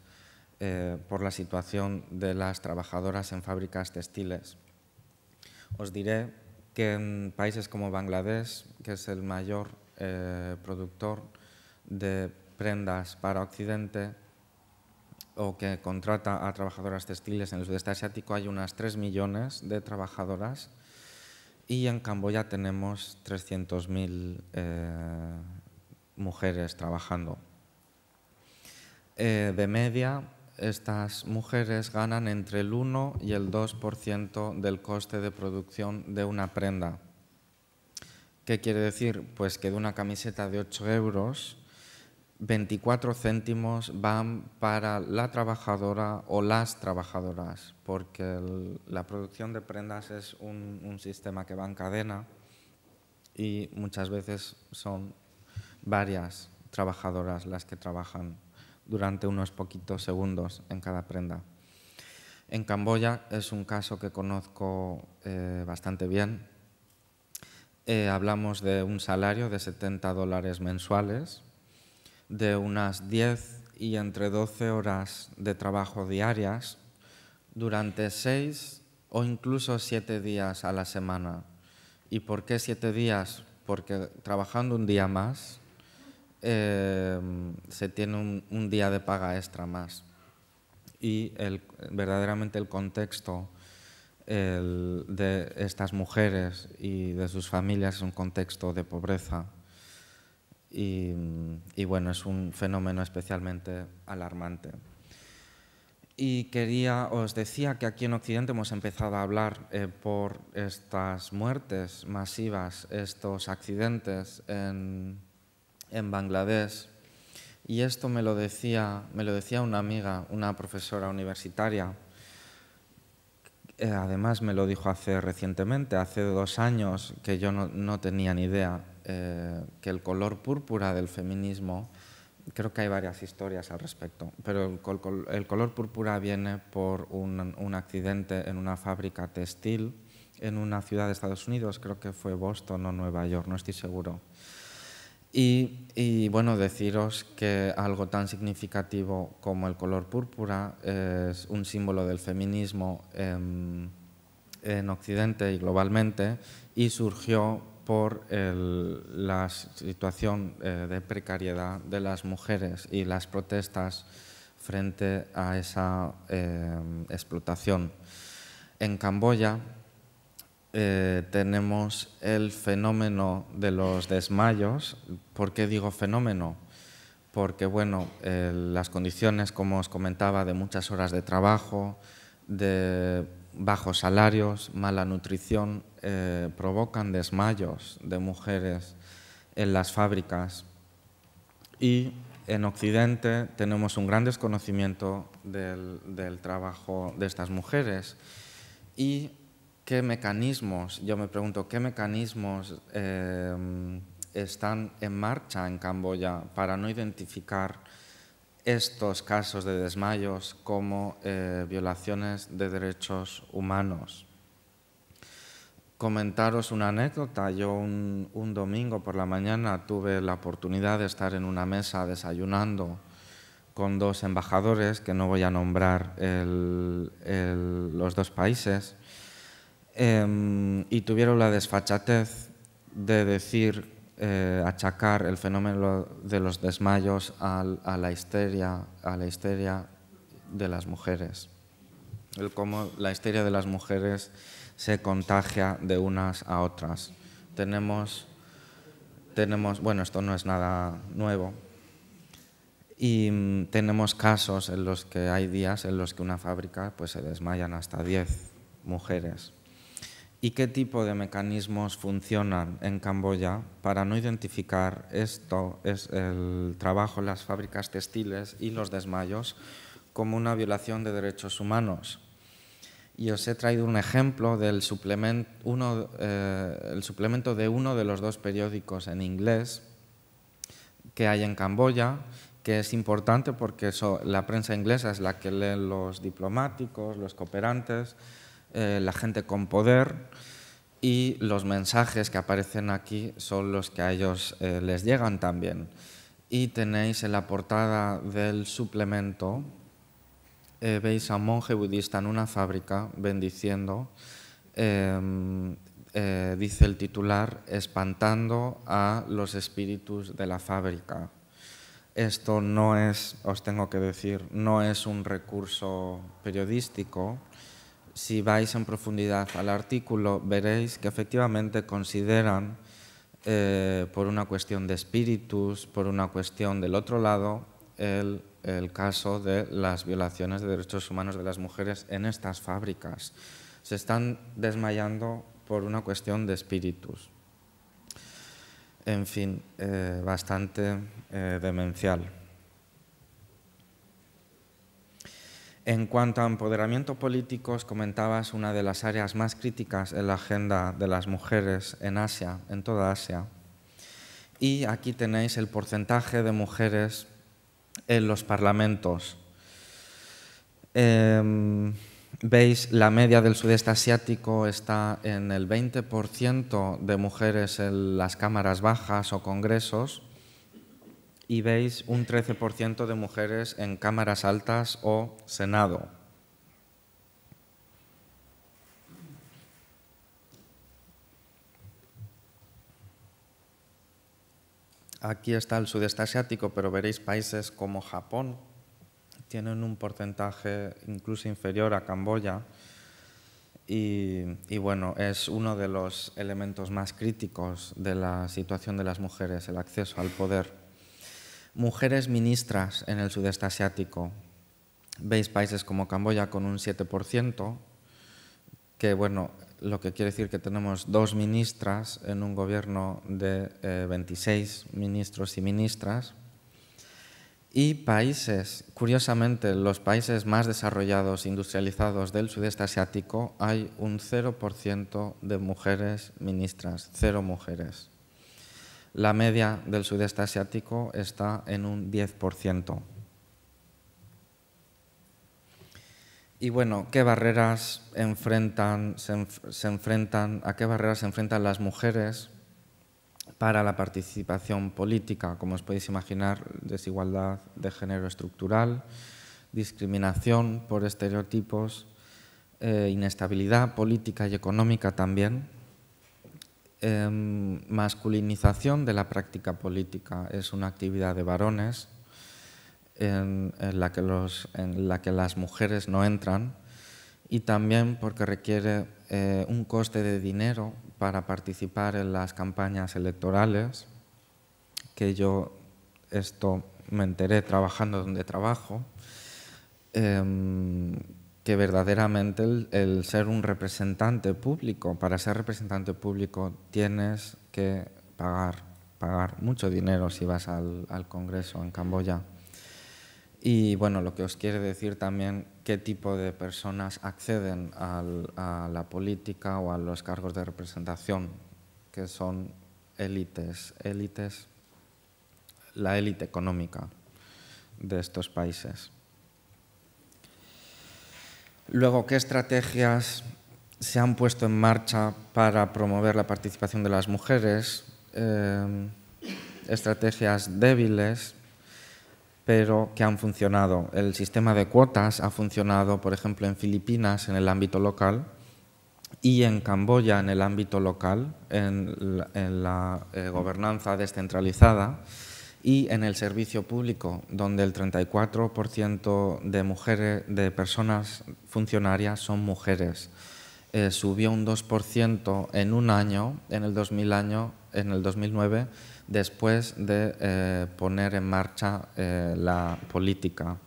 eh, por la situación de las trabajadoras en fábricas textiles. Os diré que en países como Bangladesh, que es el mayor eh, productor de prendas para Occidente o que contrata a trabajadoras textiles en el sudeste asiático, hay unas 3 millones de trabajadoras y en Camboya tenemos 300.000 eh, mujeres trabajando. de media, estas mujeres ganan entre el 1 y el 2% del coste de producción de una prenda. ¿Qué quiere decir? Pues que de una camiseta de 8 euros, 24 céntimos van para la trabajadora o las trabajadoras, porque la producción de prendas es un sistema que va en cadena y muchas veces son varias trabajadoras las que trabajan durante unos poquitos segundos en cada prenda. En Camboya es un caso que conozco eh, bastante bien. Eh, hablamos de un salario de 70 dólares mensuales, de unas 10 y entre 12 horas de trabajo diarias durante 6 o incluso 7 días a la semana. ¿Y por qué 7 días? Porque trabajando un día más Em, se tiene un, día de paga extra más. Y verdaderamente el contexto de estas mujeres y de sus familias es un contexto de pobreza. Y, bueno, es un fenómeno especialmente alarmante. Y quería, os decía que aquí en Occidente hemos empezado a hablar eh, por estas muertes masivas, estos accidentes en, en Bangladesh. Y esto me lo decía, me lo decía una amiga, una profesora universitaria. Eh, además me lo dijo hace recientemente, hace dos años, que yo no, tenía ni idea eh, que el color púrpura del feminismo, creo que hay varias historias al respecto, pero el, color púrpura viene por un, un accidente en una fábrica textil en una ciudad de Estados Unidos, creo que fue Boston o Nueva York, no estoy seguro y, bueno, deciros que algo tan significativo como el color púrpura es un símbolo del feminismo en, Occidente y globalmente y surgió por la situación eh, de precariedad de las mujeres y las protestas frente a esa eh, explotación. En Camboya, eh, tenemos el fenómeno de los desmayos. ¿Por qué digo fenómeno? Porque bueno, eh, las condiciones, como os comentaba, de muchas horas de trabajo, de bajos salarios, mala nutrición, eh, provocan desmayos de mujeres en las fábricas. Y en Occidente tenemos un gran desconocimiento del, del trabajo de estas mujeres. Y qué mecanismos, yo me pregunto, qué mecanismos em, están en marcha en Camboya para no identificar estos casos de desmayos como eh, violaciones de derechos humanos. Comentaros una anécdota. Yo un, domingo por la mañana tuve la oportunidad de estar en una mesa desayunando con dos embajadores, que no voy a nombrar los dos países, Em, y tuvieron la desfachatez de decir, eh, achacar el fenómeno de los desmayos a, a, la histeria, a la histeria de las mujeres. El cómo la histeria de las mujeres se contagia de unas a otras. Tenemos, tenemos bueno, esto no es nada nuevo, y mm, tenemos casos en los que hay días en los que una fábrica pues, se desmayan hasta 10 mujeres y qué tipo de mecanismos funcionan en Camboya para no identificar esto, es el trabajo en las fábricas textiles y los desmayos, como una violación de derechos humanos. Y os he traído un ejemplo del suplemento, eh, el suplemento de uno de los dos periódicos en inglés que hay en Camboya, que es importante porque la prensa inglesa es la que leen los diplomáticos, los cooperantes, eh, la gente con poder y los mensajes que aparecen aquí son los que a ellos eh, les llegan también. Y tenéis en la portada del suplemento, eh, veis a un monje budista en una fábrica bendiciendo, em, dice el titular, espantando a los espíritus de la fábrica esto no es, os tengo que decir, no es un recurso periodístico, si vais en profundidad al artículo, veréis que efectivamente consideran, eh, por una cuestión de espíritus, por una cuestión del otro lado, el, caso de las violaciones de derechos humanos de las mujeres en estas fábricas. Se están desmayando por una cuestión de espíritus. En fin, eh, bastante eh, demencial. En cuanto a empoderamiento político, os comentabas una de las áreas más críticas en la agenda de las mujeres en Asia, en toda Asia. Y aquí tenéis el porcentaje de mujeres en los parlamentos. Em, veis, la media del sudeste asiático está en el 20% de mujeres en las cámaras bajas o congresos y veis un 13% de mujeres en cámaras altas o Senado. Aquí está el sudeste asiático, pero veréis países como Japón, tienen un porcentaje incluso inferior a Camboya. Y, y, bueno, es uno de los elementos más críticos de la situación de las mujeres, el acceso al poder. Mujeres ministras en el sudeste asiático. Veis países como Camboya con un 7%, que bueno, lo que quiere decir que tenemos dos ministras en un gobierno de 26 eh, ministros y ministras. Y países, curiosamente, los países más desarrollados, industrializados del sudeste asiático, hay un 0% de mujeres ministras, cero mujeres la media del sudeste asiático está en un 10%. Y bueno, ¿qué barreras enfrentan, se, enfrentan, ¿a qué barreras se enfrentan las mujeres para la participación política? Como os podéis imaginar, desigualdad de género estructural, discriminación por estereotipos, eh, inestabilidad política y económica también, Em, masculinización de la práctica política. Es una actividad de varones en, la que las mujeres no entran y también porque requiere eh, un coste de dinero para participar en las campañas electorales, que yo esto me enteré trabajando donde trabajo, em, que verdaderamente el, ser un representante público, para ser representante público tienes que pagar, pagar mucho dinero si vas al, Congreso en Camboya. Y bueno, lo que os quiere decir también qué tipo de personas acceden a la política o a los cargos de representación, que son élites, élites, la élite económica de estos países. Luego, ¿qué estrategias se han puesto en marcha para promover la participación de las mujeres? Eh, estrategias débiles, pero que han funcionado. El sistema de cuotas ha funcionado, por ejemplo, en Filipinas en el ámbito local y en Camboya en el ámbito local, en la, eh, gobernanza descentralizada y en el servicio público, donde el 34% de, mujeres, de personas funcionarias son mujeres. Eh, subió un 2% en un año, en el, 2000 año, en el 2009, después de eh, poner en marcha eh, la política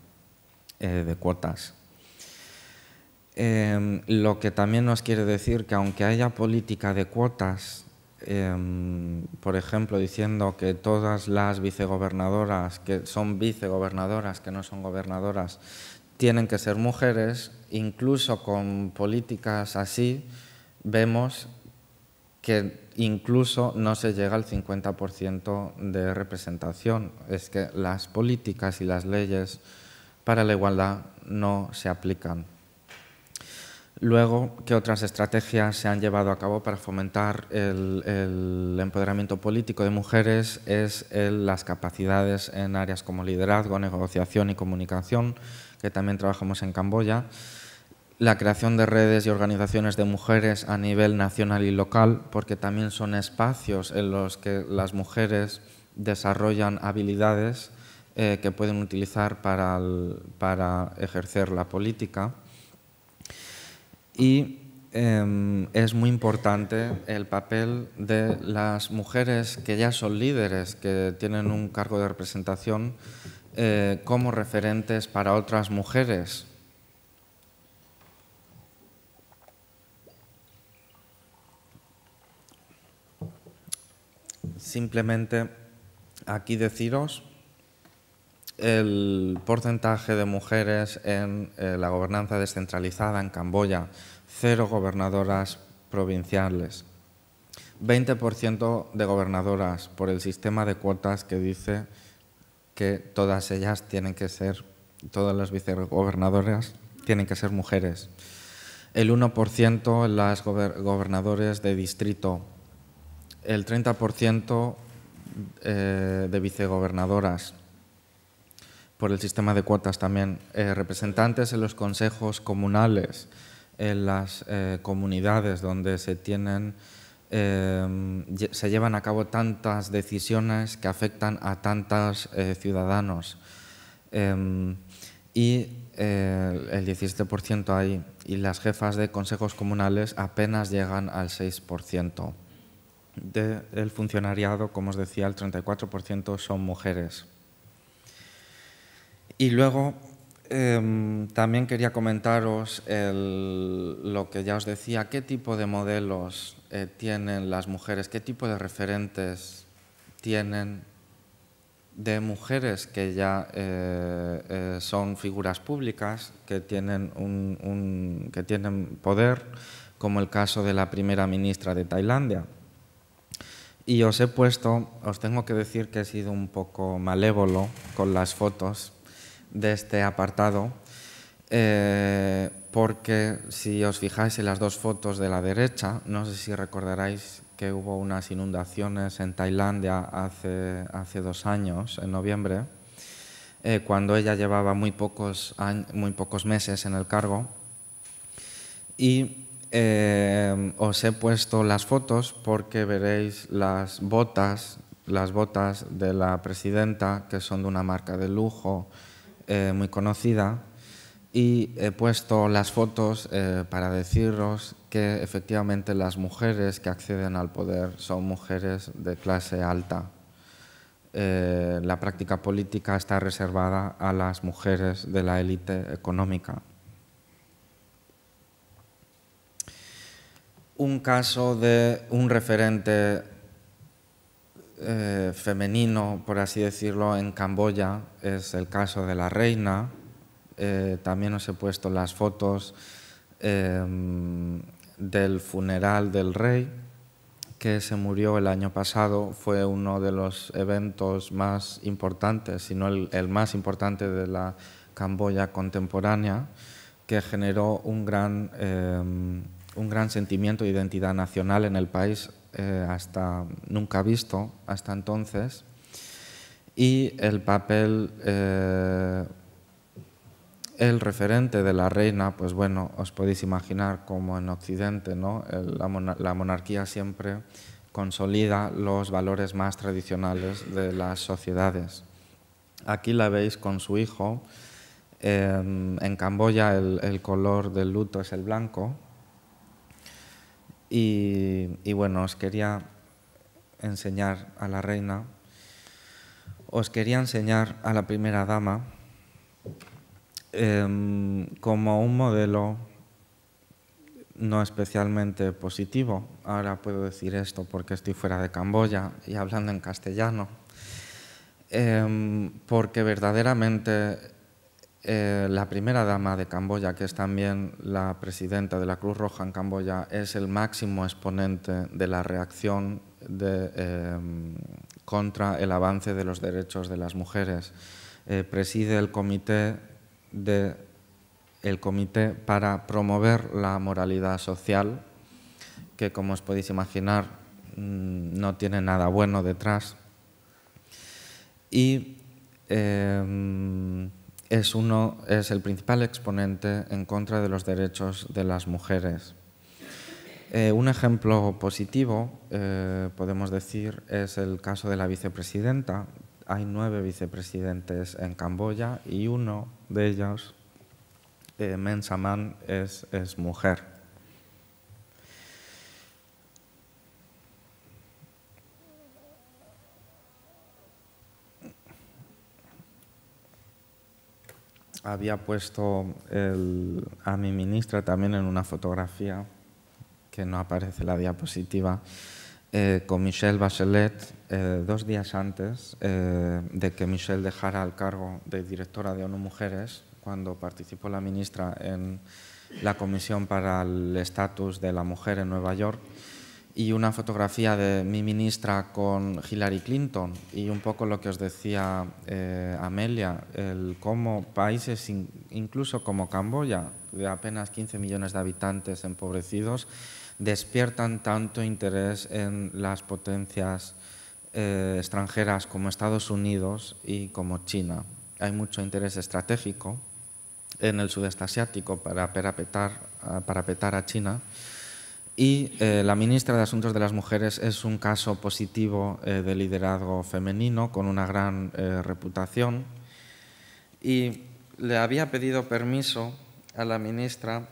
de cuotas. lo que también nos quiere decir que aunque haya política de cuotas Em, por ejemplo, diciendo que todas las vicegobernadoras que son vicegobernadoras, que no son gobernadoras, tienen que ser mujeres, incluso con políticas así, vemos que incluso no se llega al 50% de representación. Es que las políticas y las leyes para la igualdad no se aplican. Luego, ¿qué otras estrategias se han llevado a cabo para fomentar el, empoderamiento político de mujeres? Es las capacidades en áreas como liderazgo, negociación y comunicación, que también trabajamos en Camboya. La creación de redes y organizaciones de mujeres a nivel nacional y local, porque también son espacios en los que las mujeres desarrollan habilidades eh, que pueden utilizar para ejercer la política y em, es muy importante el papel de las mujeres que ya son líderes, que tienen un cargo de representación eh, como referentes para otras mujeres. Simplemente aquí deciros el porcentaje de mujeres en eh, la gobernanza descentralizada en Camboya, cero gobernadoras provinciales, 20% de gobernadoras por el sistema de cuotas que dice que todas ellas tienen que ser, todas las vicegobernadoras tienen que ser mujeres. El 1% en las gobernadoras gobernadores de distrito, el 30% eh, de vicegobernadoras, por el sistema de cuotas también, eh, representantes en los consejos comunales, en las eh, comunidades donde se tienen, eh, se llevan a cabo tantas decisiones que afectan a tantos ciudadanos. y el 17% ahí, y las jefas de consejos comunales apenas llegan al 6%. del funcionariado, como os decía, el 34% son mujeres. Y luego em, también quería comentaros lo que ya os decía, qué tipo de modelos eh, tienen las mujeres, qué tipo de referentes tienen de mujeres que ya eh, eh, son figuras públicas, que tienen, que tienen poder, como el caso de la primera ministra de Tailandia. Y os he puesto, os tengo que decir que he sido un poco malévolo con las fotos, de este apartado, eh, porque si os fijáis en las dos fotos de la derecha, no sé si recordaréis que hubo unas inundaciones en Tailandia hace, hace dos años, en noviembre, eh, cuando ella llevaba muy pocos, muy pocos meses en el cargo. Y eh, os he puesto las fotos porque veréis las botas, las botas de la presidenta, que son de una marca de lujo, eh, muy conocida y he puesto las fotos eh, para deciros que efectivamente las mujeres que acceden al poder son mujeres de clase alta. Eh, la práctica política está reservada a las mujeres de la élite económica. Un caso de un referente eh, femenino, por así decirlo, en Camboya es el caso de la reina. Eh, también os he puesto las fotos em, del funeral del rey, que se murió el año pasado. Fue uno de los eventos más importantes, si no el, el más importante de la Camboya contemporánea, que generó un gran, em, un gran sentimiento de identidad nacional en el país eh, hasta nunca visto hasta entonces y el papel eh, el referente de la reina pues bueno os podéis imaginar como en occidente no la, monarquía siempre consolida los valores más tradicionales de las sociedades aquí la veis con su hijo em, en Camboya el color del luto es el blanco y, bueno, os quería enseñar a la reina, os quería enseñar a la primera dama em, como un modelo no especialmente positivo. Ahora puedo decir esto porque estoy fuera de Camboya y hablando en castellano. Em, porque verdaderamente eh, la primera dama de Camboya, que es también la presidenta de la Cruz Roja en Camboya, es el máximo exponente de la reacción em, contra el avance de los derechos de las mujeres. Eh, preside el comité, el comité para promover la moralidad social, que como os podéis imaginar mm, no tiene nada bueno detrás. Y em, es, uno, es el principal exponente en contra de los derechos de las mujeres. Eh, un ejemplo positivo, eh, podemos decir, es el caso de la vicepresidenta. Hay nueve vicepresidentes en Camboya y uno de ellos, eh, Men Saman, es mujer. había puesto a mi ministra también en una fotografía, que no aparece la diapositiva, eh, con Michelle Bachelet eh, dos días antes eh, de que Michelle dejara el cargo de directora de ONU Mujeres, cuando participó la ministra en la Comisión para el Estatus de la Mujer en Nueva York y una fotografía de mi ministra con Hillary Clinton y un poco lo que os decía eh, Amelia, el cómo países incluso como Camboya, de apenas 15 millones de habitantes empobrecidos, despiertan tanto interés en las potencias eh, extranjeras como Estados Unidos y como China. Hay mucho interés estratégico en el sudeste asiático para parapetar, a China y eh, la ministra de Asuntos de las Mujeres es un caso positivo eh, de liderazgo femenino con una gran eh, reputación. Y le había pedido permiso a la ministra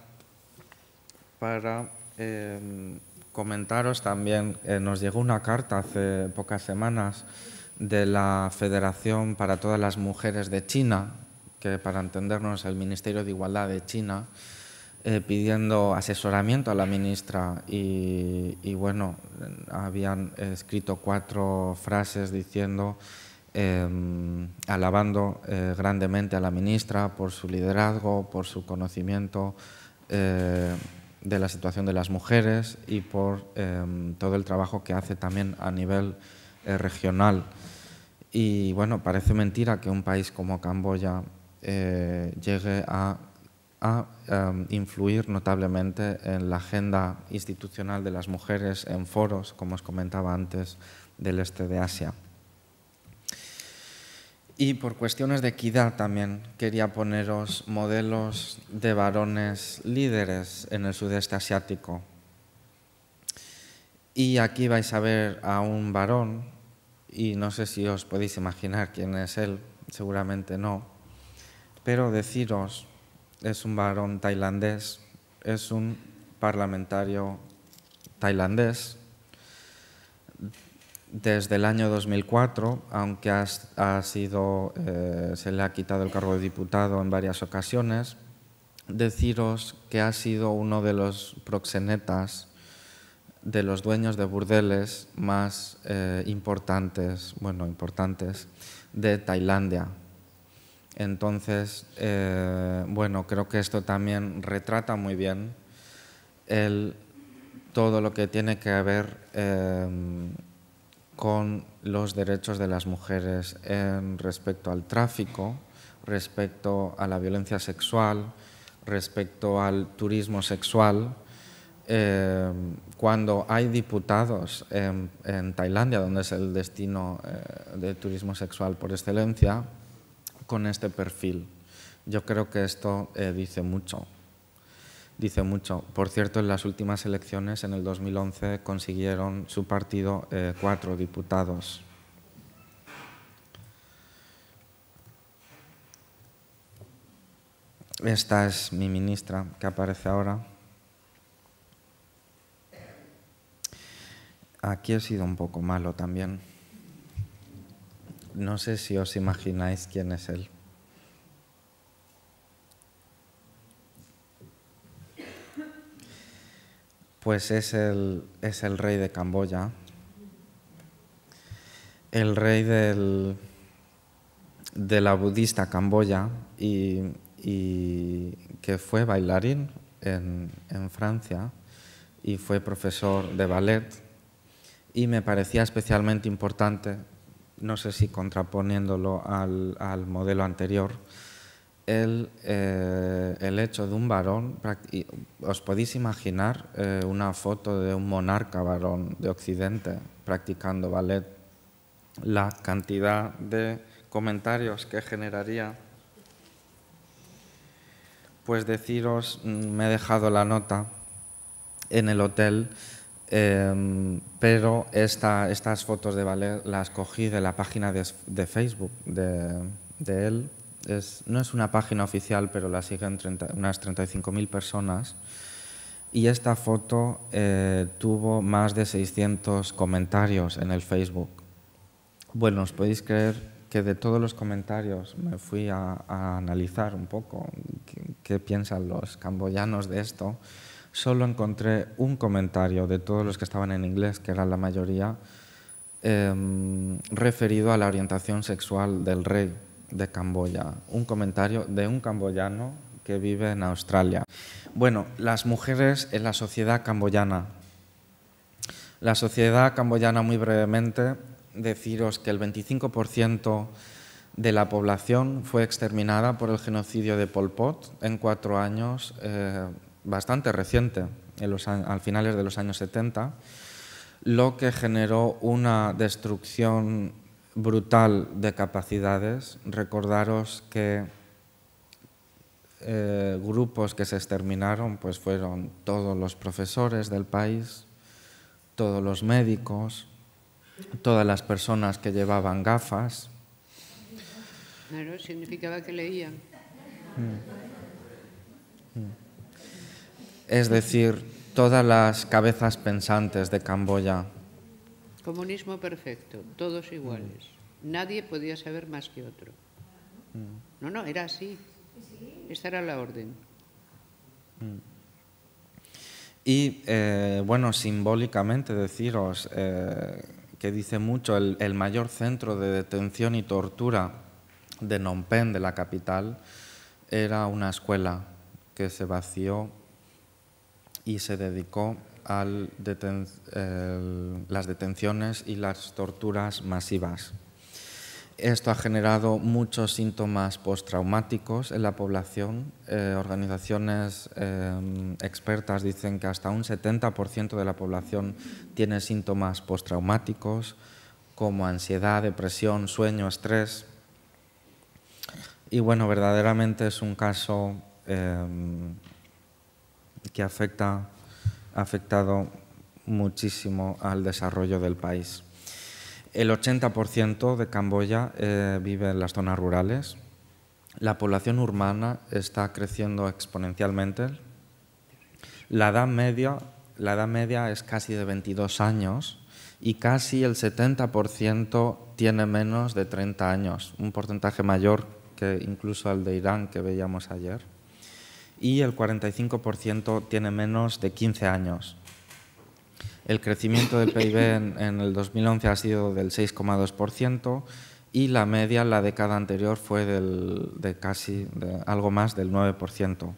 para em, comentaros también, nos llegó una carta hace pocas semanas de la Federación para todas las Mujeres de China, que para entendernos es el Ministerio de Igualdad de China, eh, pidiendo asesoramiento a la ministra y, bueno, habían escrito cuatro frases diciendo, em, alabando eh, grandemente a la ministra por su liderazgo, por su conocimiento eh, de la situación de las mujeres y por em, todo el trabajo que hace también a nivel regional. Y bueno, parece mentira que un país como Camboya llegue a a em, influir notablemente en la agenda institucional de las mujeres en foros, como os comentaba antes, del este de Asia. Y por cuestiones de equidad también quería poneros modelos de varones líderes en el sudeste asiático. Y aquí vais a ver a un varón, y no sé si os podéis imaginar quién es él, seguramente no, pero deciros es un varón tailandés, es un parlamentario tailandés. Desde el año 2004, aunque ha sido, eh, se le ha quitado el cargo de diputado en varias ocasiones, deciros que ha sido uno de los proxenetas de los dueños de burdeles más eh, importantes, bueno, importantes de Tailandia. Entonces, eh, bueno, creo que esto también retrata muy bien todo lo que tiene que ver em, con los derechos de las mujeres en respecto al tráfico, respecto a la violencia sexual, respecto al turismo sexual. Em, cuando hay diputados en, Tailandia, donde es el destino eh, de turismo sexual por excelencia, con este perfil. Yo creo que esto eh, dice mucho. Dice mucho. Por cierto, en las últimas elecciones, en el 2011, consiguieron su partido eh, cuatro diputados. Esta es mi ministra que aparece ahora. Aquí he sido un poco malo también no sé si os imagináis quién es él. Pues es el, es el rey de Camboya, el rey del, de la budista Camboya y, que fue bailarín en, Francia y fue profesor de ballet y me parecía especialmente importante no sé si contraponiéndolo al, modelo anterior, eh, el, hecho de un varón, os podéis imaginar eh, una foto de un monarca varón de Occidente practicando ballet, la cantidad de comentarios que generaría, pues deciros, mm, me he dejado la nota en el hotel, eh, pero esta, estas fotos de Valer las cogí de la página de, Facebook de, de él. Es, no es una página oficial, pero la siguen unas 35.000 personas. Y esta foto eh, tuvo más de 600 comentarios en el Facebook. Bueno, os podéis creer que de todos los comentarios me fui a, analizar un poco qué piensan los camboyanos de esto solo encontré un comentario de todos los que estaban en inglés, que era la mayoría, em, referido a la orientación sexual del rey de Camboya. Un comentario de un camboyano que vive en Australia. Bueno, las mujeres en la sociedad camboyana. La sociedad camboyana, muy brevemente, deciros que el 25% de la población fue exterminada por el genocidio de Pol Pot en cuatro años eh, bastante reciente, en al finales de los años 70, lo que generó una destrucción brutal de capacidades. Recordaros que eh, grupos que se exterminaron pues fueron todos los profesores del país, todos los médicos, todas las personas que llevaban gafas. Claro, significaba que leían. Mm es decir, todas las cabezas pensantes de Camboya. Comunismo perfecto, todos mm. iguales. Nadie podía saber más que otro. Mm. No, no, era así. Esta era la orden. Mm. Y eh, bueno, simbólicamente deciros eh, que dice mucho el, el, mayor centro de detención y tortura de Phnom Penh, de la capital, era una escuela que se vació y se dedicó a las detenciones y las torturas masivas. Esto ha generado muchos síntomas postraumáticos en la población. Eh, organizaciones em, expertas dicen que hasta un 70% de la población tiene síntomas postraumáticos como ansiedad, depresión, sueño, estrés. Y bueno, verdaderamente es un caso em, que ha afectado muchísimo al desarrollo del país. El 80% de Camboya eh, vive en las zonas rurales. La población urbana está creciendo exponencialmente. La edad media, la edad media es casi de 22 años y casi el 70% tiene menos de 30 años, un porcentaje mayor que incluso el de Irán que veíamos ayer y el 45% tiene menos de 15 años. El crecimiento del PIB en, el 2011 ha sido del 6,2% y la media en la década anterior fue de casi algo más del 9%.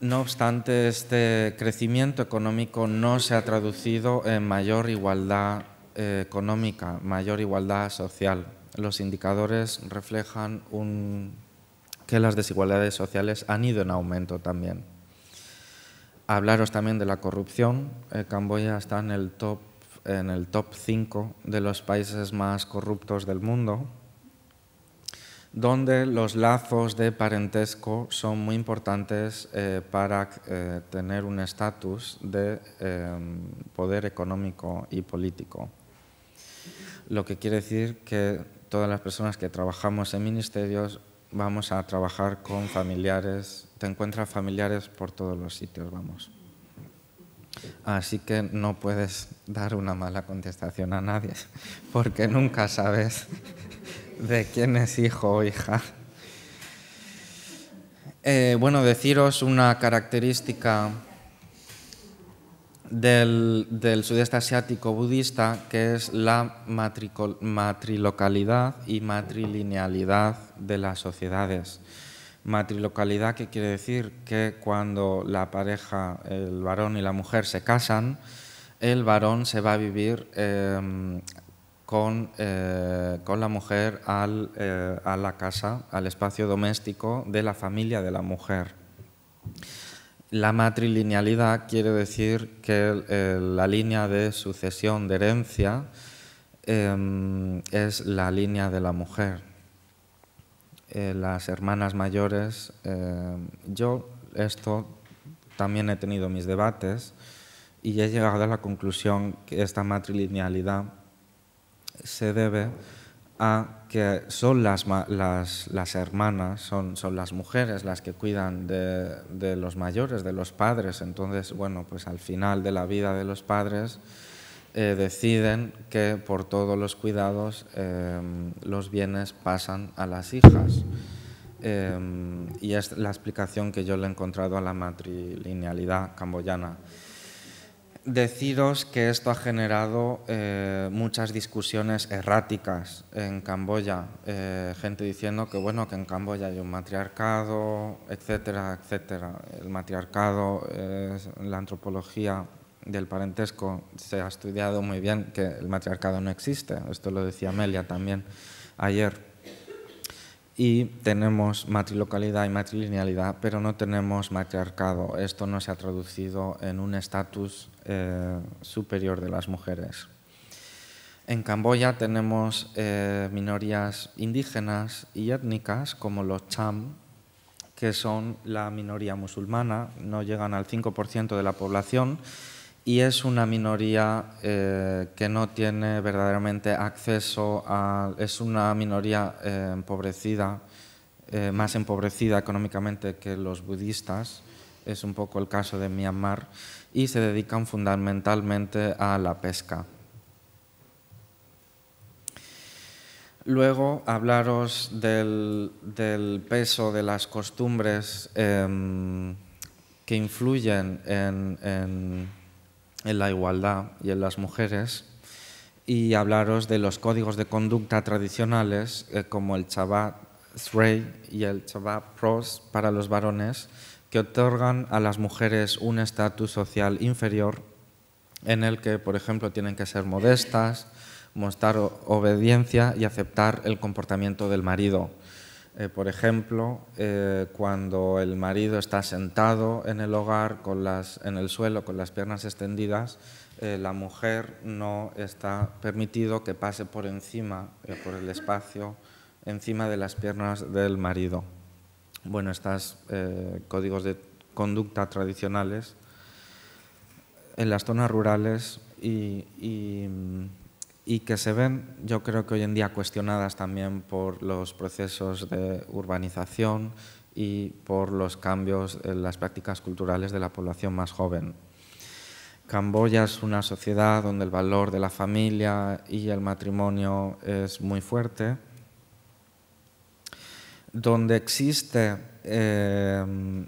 No obstante, este crecimiento económico no se ha traducido en mayor igualdad eh, económica, mayor igualdad social. Los indicadores reflejan un que las desigualdades sociales han ido en aumento también. Hablaros también de la corrupción. Eh, Camboya está en el top en el top 5 de los países más corruptos del mundo, donde los lazos de parentesco son muy importantes eh, para eh, tener un estatus de poder económico y político. Lo que quiere decir que todas las personas que trabajamos en ministerios vamos a trabajar con familiares, te encuentras familiares por todos los sitios, vamos. Así que no puedes dar una mala contestación a nadie, porque nunca sabes de quién es hijo o hija. Eh, bueno, deciros una característica del, sudeste asiático budista, que es la matrilocalidad y matrilinealidad de las sociedades. Matrilocalidad que quiere decir que cuando la pareja, el varón y la mujer se casan, el varón se va a vivir em, eh, con, la mujer eh, a la casa, al espacio doméstico de la familia de la mujer. La matrilinealidad quiere decir que la línea de sucesión de herencia em, es la línea de la mujer. Eh, las hermanas mayores, em, yo esto también he tenido mis debates y he llegado a la conclusión que esta matrilinealidad se debe a que son las, las, las hermanas, son, son, las mujeres las que cuidan de, de, los mayores, de los padres. Entonces, bueno, pues al final de la vida de los padres eh, deciden que por todos los cuidados em, los bienes pasan a las hijas. Em, y es la explicación que yo le he encontrado a la matrilinealidad camboyana. Deciros que esto ha generado eh, muchas discusiones erráticas en Camboya, eh, gente diciendo que bueno que en Camboya hay un matriarcado, etcétera, etcétera. El matriarcado, la antropología del parentesco se ha estudiado muy bien que el matriarcado no existe. Esto lo decía Amelia también ayer. Y tenemos matrilocalidad y matrilinealidad, pero no tenemos matriarcado. Esto no se ha traducido en un estatus eh, superior de las mujeres. En Camboya tenemos eh, minorías indígenas y étnicas como los Cham, que son la minoría musulmana, no llegan al 5% de la población y es una minoría eh, que no tiene verdaderamente acceso a... es una minoría empobrecida, más empobrecida económicamente que los budistas, es un poco el caso de Myanmar, y se dedican fundamentalmente a la pesca. Luego hablaros del, peso de las costumbres em, que influyen en, la igualdad y en las mujeres y hablaros de los códigos de conducta tradicionales eh, como el chabat 3 y el chabat Pros para los varones que otorgan a las mujeres un estatus social inferior en el que, por ejemplo, tienen que ser modestas, mostrar obediencia y aceptar el comportamiento del marido. Eh, por ejemplo, eh, cuando el marido está sentado en el hogar, en el suelo, con las piernas extendidas, eh, la mujer no está permitido que pase por encima, por el espacio, encima de las piernas del marido bueno, estos eh, códigos de conducta tradicionales en las zonas rurales y, que se ven, yo creo que hoy en día, cuestionadas también por los procesos de urbanización y por los cambios en las prácticas culturales de la población más joven. Camboya es una sociedad donde el valor de la familia y el matrimonio es muy fuerte donde existe em,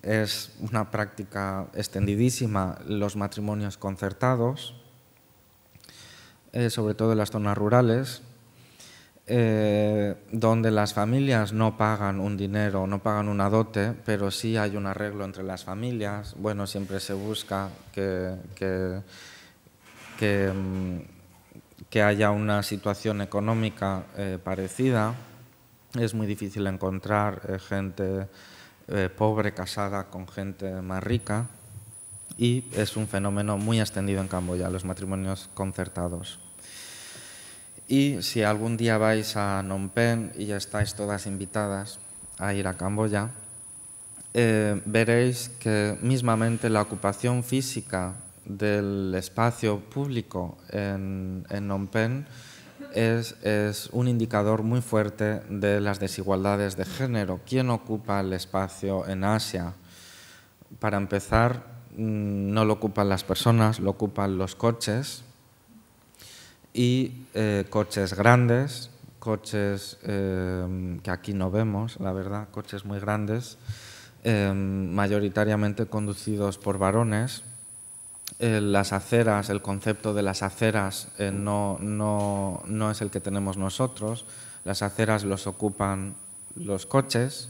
es una práctica extendidísima los matrimonios concertados, eh, sobre todo en las zonas rurales, eh, donde las familias no pagan un dinero, no pagan una dote, pero sí hay un arreglo entre las familias. Bueno, siempre se busca que em, haya una situación económica eh, parecida es muy difícil encontrar eh, gente eh, pobre casada con gente más rica y es un fenómeno muy extendido en Camboya, los matrimonios concertados. Y si algún día vais a Phnom Penh y ya estáis todas invitadas a ir a Camboya, eh, veréis que mismamente la ocupación física del espacio público en, en Phnom Penh es, un indicador muy fuerte de las desigualdades de género. ¿Quién ocupa el espacio en Asia? Para empezar, mm, no lo ocupan las personas, lo ocupan los coches y eh, coches grandes, coches em, que aquí no vemos, la verdad, coches muy grandes, em, mayoritariamente conducidos por varones eh, las aceras, el concepto de las aceras eh, no, es el que tenemos nosotros. Las aceras los ocupan los coches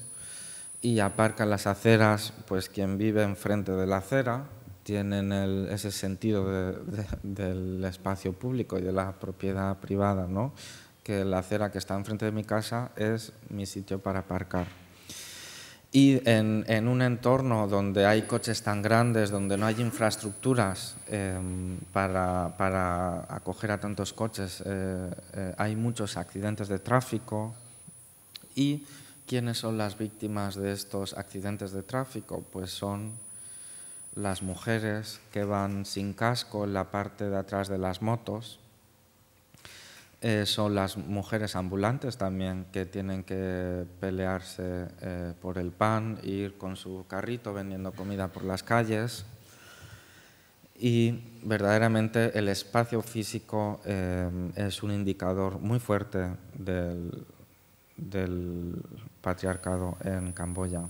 y aparcan las aceras pues quien vive enfrente de la acera. Tienen ese sentido del espacio público y de la propiedad privada, ¿no? que la acera que está enfrente de mi casa es mi sitio para aparcar. Y en, un entorno donde hay coches tan grandes, donde no hay infraestructuras em, para, acoger a tantos coches, eh, eh, hay muchos accidentes de tráfico. ¿Y quiénes son las víctimas de estos accidentes de tráfico? Pues son las mujeres que van sin casco en la parte de atrás de las motos eh, son las mujeres ambulantes también que tienen que pelearse eh, por el pan, ir con su carrito vendiendo comida por las calles. Y verdaderamente el espacio físico eh, es un indicador muy fuerte del, del patriarcado en Camboya.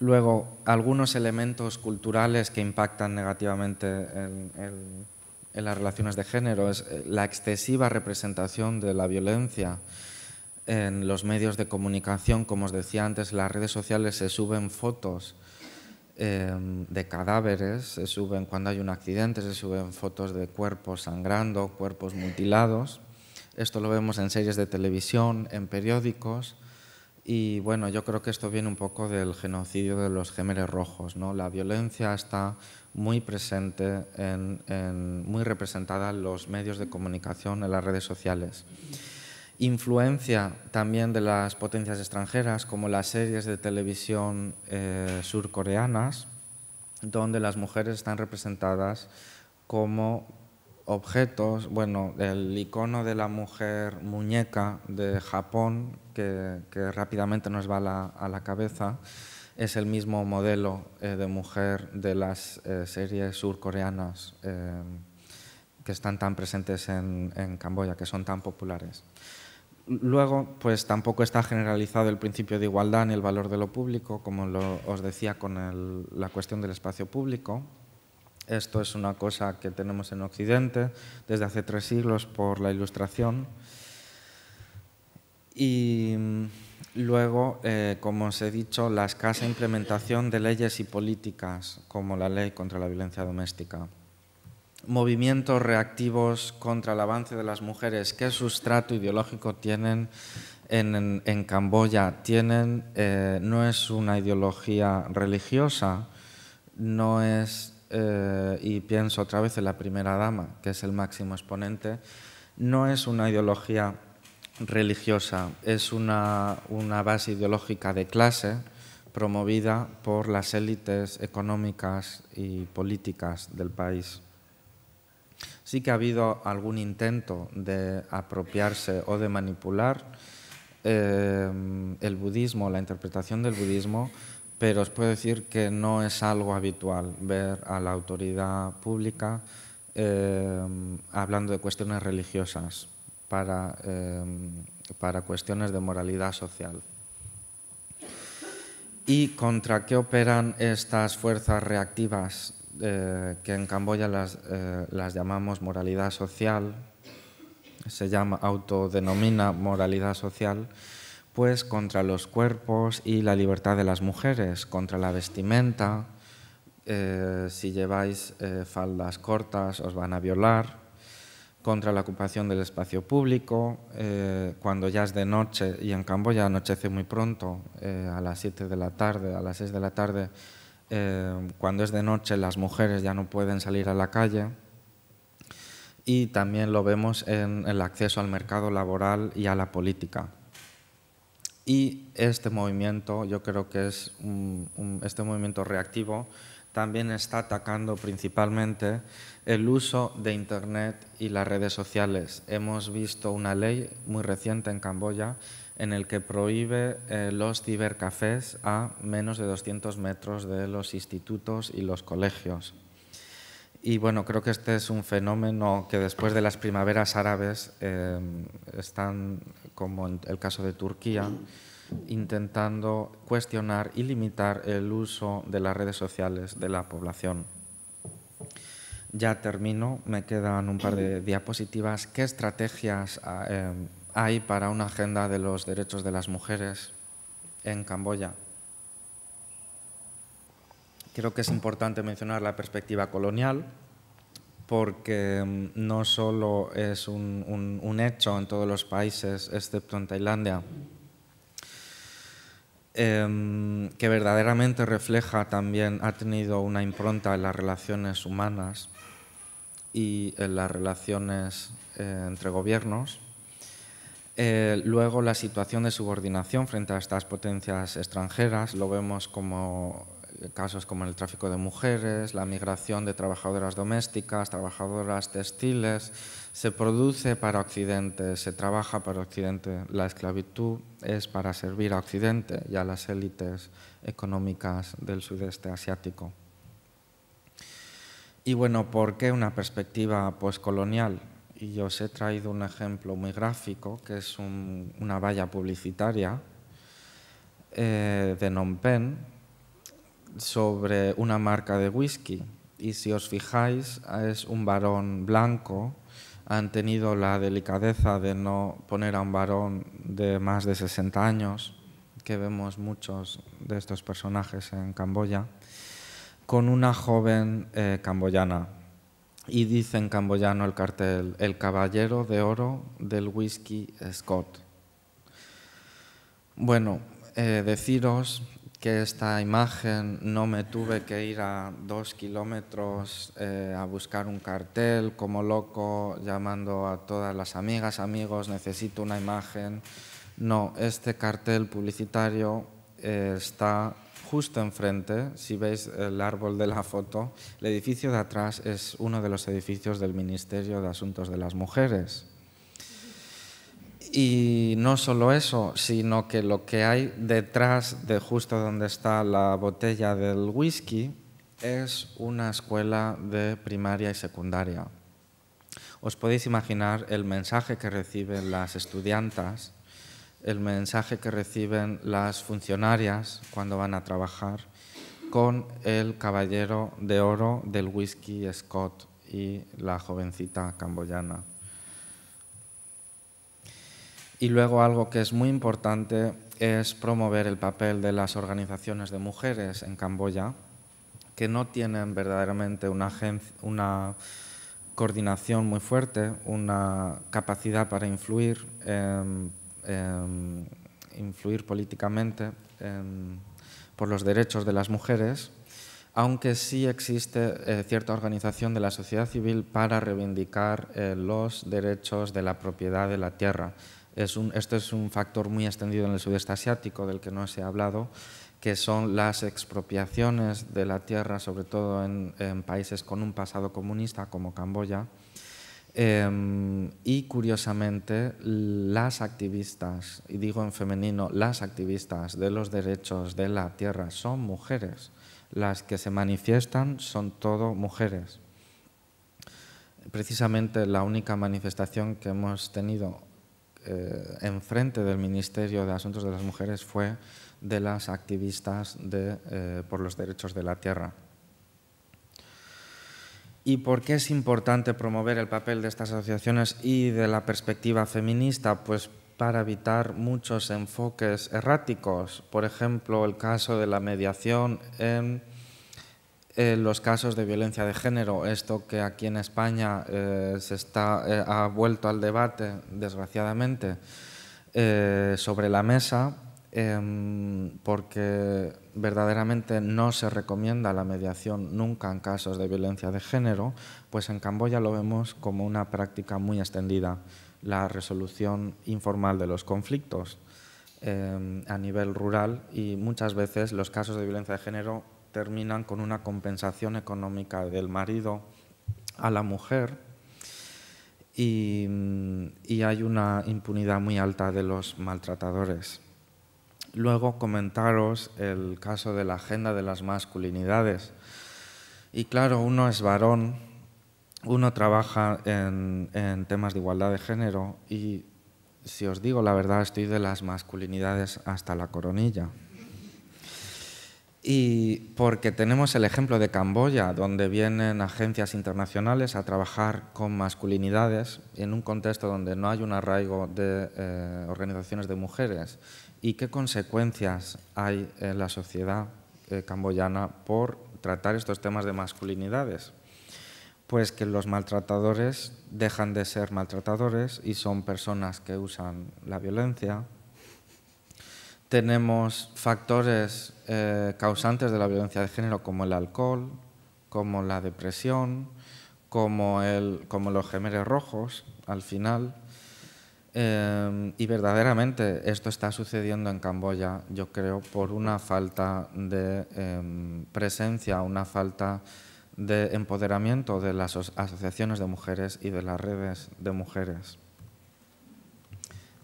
Luego, algunos elementos culturales que impactan negativamente en el en las relaciones de género, es eh, la excesiva representación de la violencia en los medios de comunicación, como os decía antes, en las redes sociales se suben fotos em, de cadáveres, se suben cuando hay un accidente, se suben fotos de cuerpos sangrando, cuerpos mutilados. Esto lo vemos en series de televisión, en periódicos. Y bueno, yo creo que esto viene un poco del genocidio de los gémeres rojos, ¿no? La violencia está muy presente, en, muy representada en los medios de comunicación, en las redes sociales. Influencia también de las potencias extranjeras, como las series de televisión eh, surcoreanas, donde las mujeres están representadas como objetos, bueno, el icono de la mujer muñeca de Japón, que, rápidamente nos va a la cabeza, es el mismo modelo eh, de mujer de las eh, series surcoreanas eh, que están tan presentes en, Camboya, que son tan populares. Luego, pues tampoco está generalizado el principio de igualdad ni el valor de lo público, como os decía con la cuestión del espacio público. Esto es una cosa que tenemos en Occidente desde hace tres siglos por la Ilustración. Y Luego, eh, como os he dicho, la escasa implementación de leyes y políticas, como la ley contra la violencia doméstica. Movimientos reactivos contra el avance de las mujeres. ¿Qué sustrato ideológico tienen en, Camboya? Tienen, eh, no es una ideología religiosa, no es, eh, y pienso otra vez en la primera dama, que es el máximo exponente, no es una ideología religiosa, es una, base ideológica de clase promovida por las élites económicas y políticas del país. Sí que ha habido algún intento de apropiarse o de manipular eh, el budismo, la interpretación del budismo, pero os puedo decir que no es algo habitual ver a la autoridad pública eh, hablando de cuestiones religiosas. Em, para, cuestiones de moralidad social. ¿Y contra qué operan estas fuerzas reactivas eh, que en Camboya eh, las, llamamos moralidad social? Se llama, autodenomina moralidad social, pues contra los cuerpos y la libertad de las mujeres, contra la vestimenta. Eh, si lleváis faldas cortas os van a violar, contra la ocupación del espacio público, eh, cuando ya es de noche, y en Camboya anochece muy pronto, eh, a las 7 de la tarde, a las 6 de la tarde, eh, cuando es de noche las mujeres ya no pueden salir a la calle, y también lo vemos en el acceso al mercado laboral y a la política. Y este movimiento, yo creo que es un, este movimiento reactivo, también está atacando principalmente el uso de Internet y las redes sociales. Hemos visto una ley muy reciente en Camboya en el que prohíbe eh, los cibercafés a menos de 200 metros de los institutos y los colegios. Y bueno, creo que este es un fenómeno que después de las primaveras árabes eh, están, como en el caso de Turquía, intentando cuestionar y limitar el uso de las redes sociales de la población. Ya termino, me quedan un par de diapositivas. ¿Qué estrategias ah, em, hay para una agenda de los derechos de las mujeres en Camboya? Creo que es importante mencionar la perspectiva colonial, porque em, no solo es un, hecho en todos los países, excepto en Tailandia, Em, que verdaderamente refleja también, ha tenido una impronta en las relaciones humanas y en las relaciones eh, entre gobiernos. Eh, luego, la situación de subordinación frente a estas potencias extranjeras, lo vemos como eh, casos como el tráfico de mujeres, la migración de trabajadoras domésticas, trabajadoras textiles, se produce para Occidente, se trabaja para Occidente. La esclavitud es para servir a Occidente y a las élites económicas del sudeste asiático. Y bueno, ¿por qué una perspectiva postcolonial? Y os he traído un ejemplo muy gráfico, que es una valla publicitaria eh, de Phnom sobre una marca de whisky. Y si os fijáis, es un varón blanco han tenido la delicadeza de no poner a un varón de más de 60 años, que vemos muchos de estos personajes en Camboya, con una joven eh, camboyana. Y dice en camboyano el cartel, el caballero de oro del whisky Scott. Bueno, eh, deciros que esta imagen no me tuve que ir a dos kilómetros eh, a buscar un cartel como loco, llamando a todas las amigas, amigos, necesito una imagen. No, este cartel publicitario eh, está justo enfrente, si veis el árbol de la foto, el edificio de atrás es uno de los edificios del Ministerio de Asuntos de las Mujeres. Y no solo eso, sino que lo que hay detrás de justo donde está la botella del whisky es una escuela de primaria y secundaria. Os podéis imaginar el mensaje que reciben las estudiantas, el mensaje que reciben las funcionarias cuando van a trabajar con el caballero de oro del whisky Scott y la jovencita camboyana. Y luego algo que es muy importante es promover el papel de las organizaciones de mujeres en Camboya, que no tienen verdaderamente una, coordinación muy fuerte, una capacidad para influir, políticamente por los derechos de las mujeres, aunque sí existe eh, cierta organización de la sociedad civil para reivindicar eh, los derechos de la propiedad de la tierra esto este es un factor muy extendido en el sudeste asiático del que no se ha hablado, que son las expropiaciones de la tierra, sobre todo en, países con un pasado comunista como Camboya. Em, y curiosamente, las activistas, y digo en femenino, las activistas de los derechos de la tierra son mujeres. Las que se manifiestan son todo mujeres. Precisamente la única manifestación que hemos tenido eh, enfrente del Ministerio de Asuntos de las Mujeres fue de las activistas eh, por los derechos de la tierra. ¿Y por qué es importante promover el papel de estas asociaciones y de la perspectiva feminista? Pues para evitar muchos enfoques erráticos, por ejemplo, el caso de la mediación en eh, los casos de violencia de género, esto que aquí en España eh, se está, eh, ha vuelto al debate, desgraciadamente, sobre la mesa, em, porque verdaderamente no se recomienda la mediación nunca en casos de violencia de género, pues en Camboya lo vemos como una práctica muy extendida, la resolución informal de los conflictos em, a nivel rural y muchas veces los casos de violencia de género terminan con una compensación económica del marido a la mujer y, hay una impunidad muy alta de los maltratadores. Luego comentaros el caso de la agenda de las masculinidades. Y claro, uno es varón, uno trabaja en temas de igualdad de género y si os digo la verdad, estoy de las masculinidades hasta la coronilla. Y porque tenemos el ejemplo de Camboya, donde vienen agencias internacionales a trabajar con masculinidades en un contexto donde no hay un arraigo de eh, organizaciones de mujeres. ¿Y qué consecuencias hay en la sociedad eh, camboyana por tratar estos temas de masculinidades? Pues que los maltratadores dejan de ser maltratadores y son personas que usan la violencia, tenemos factores eh, causantes de la violencia de género como el alcohol, como la depresión, como, los gemeres rojos al final. Em, y verdaderamente esto está sucediendo en Camboya, yo creo, por una falta de em, presencia, una falta de empoderamiento de las asociaciones de mujeres y de las redes de mujeres.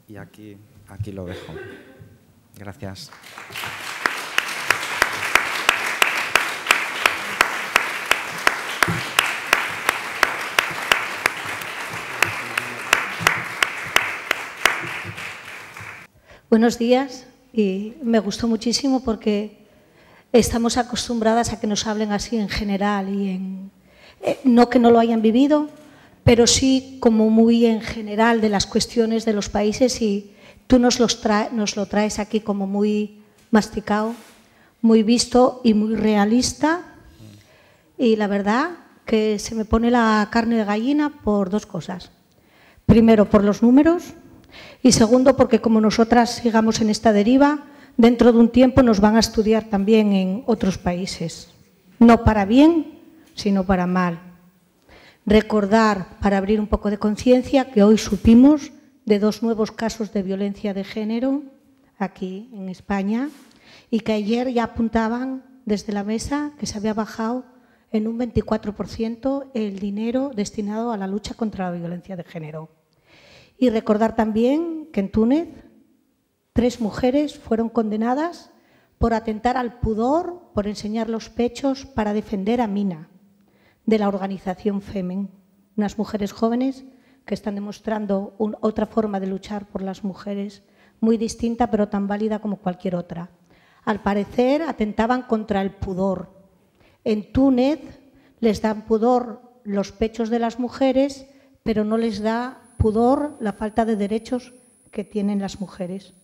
Y aquí lo dejo. Gracias. Buenos días y me gustó muchísimo porque estamos acostumbradas a que nos hablen así en general y en eh, no que no lo hayan vivido, pero sí como muy en general de las cuestiones de los países y Tú nos, los lo traes aquí como muy masticado, muy visto y muy realista. Y la verdad que se me pone la carne de gallina por dos cosas. Primero, por los números y segundo, porque como nosotras sigamos en esta deriva, dentro de un tiempo nos van a estudiar también en otros países. No para bien, sino para mal. Recordar, para abrir un poco de conciencia, que hoy supimos de dos nuevos casos de violencia de género aquí en España y que ayer ya apuntaban desde la mesa que se había bajado en un 24% el dinero destinado a la lucha contra la violencia de género. Y recordar también que en Túnez tres mujeres fueron condenadas por atentar al pudor, por enseñar los pechos para defender a Mina, de la organización FEMEN, unas mujeres jóvenes que están demostrando otra forma de luchar por las mujeres, muy distinta pero tan válida como cualquier otra. Al parecer atentaban contra el pudor. En Túnez les dan pudor los pechos de las mujeres, pero no les da pudor la falta de derechos que tienen las mujeres.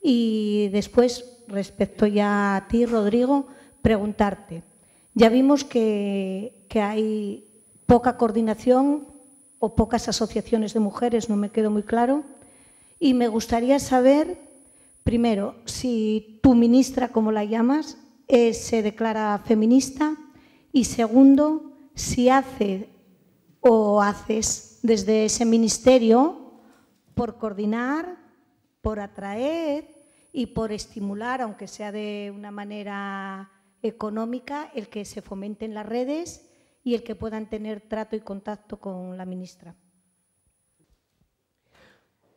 Y después, respecto ya a ti, Rodrigo, preguntarte. Ya vimos que, que hay poca coordinación o pocas asociaciones de mujeres, no me quedo muy claro. Y me gustaría saber, primero, si tu ministra, como la llamas, eh, se declara feminista y segundo, si hace o haces desde ese ministerio por coordinar, por atraer y por estimular, aunque sea de una manera económica, el que se fomenten las redes y el que puedan tener trato y contacto con la ministra.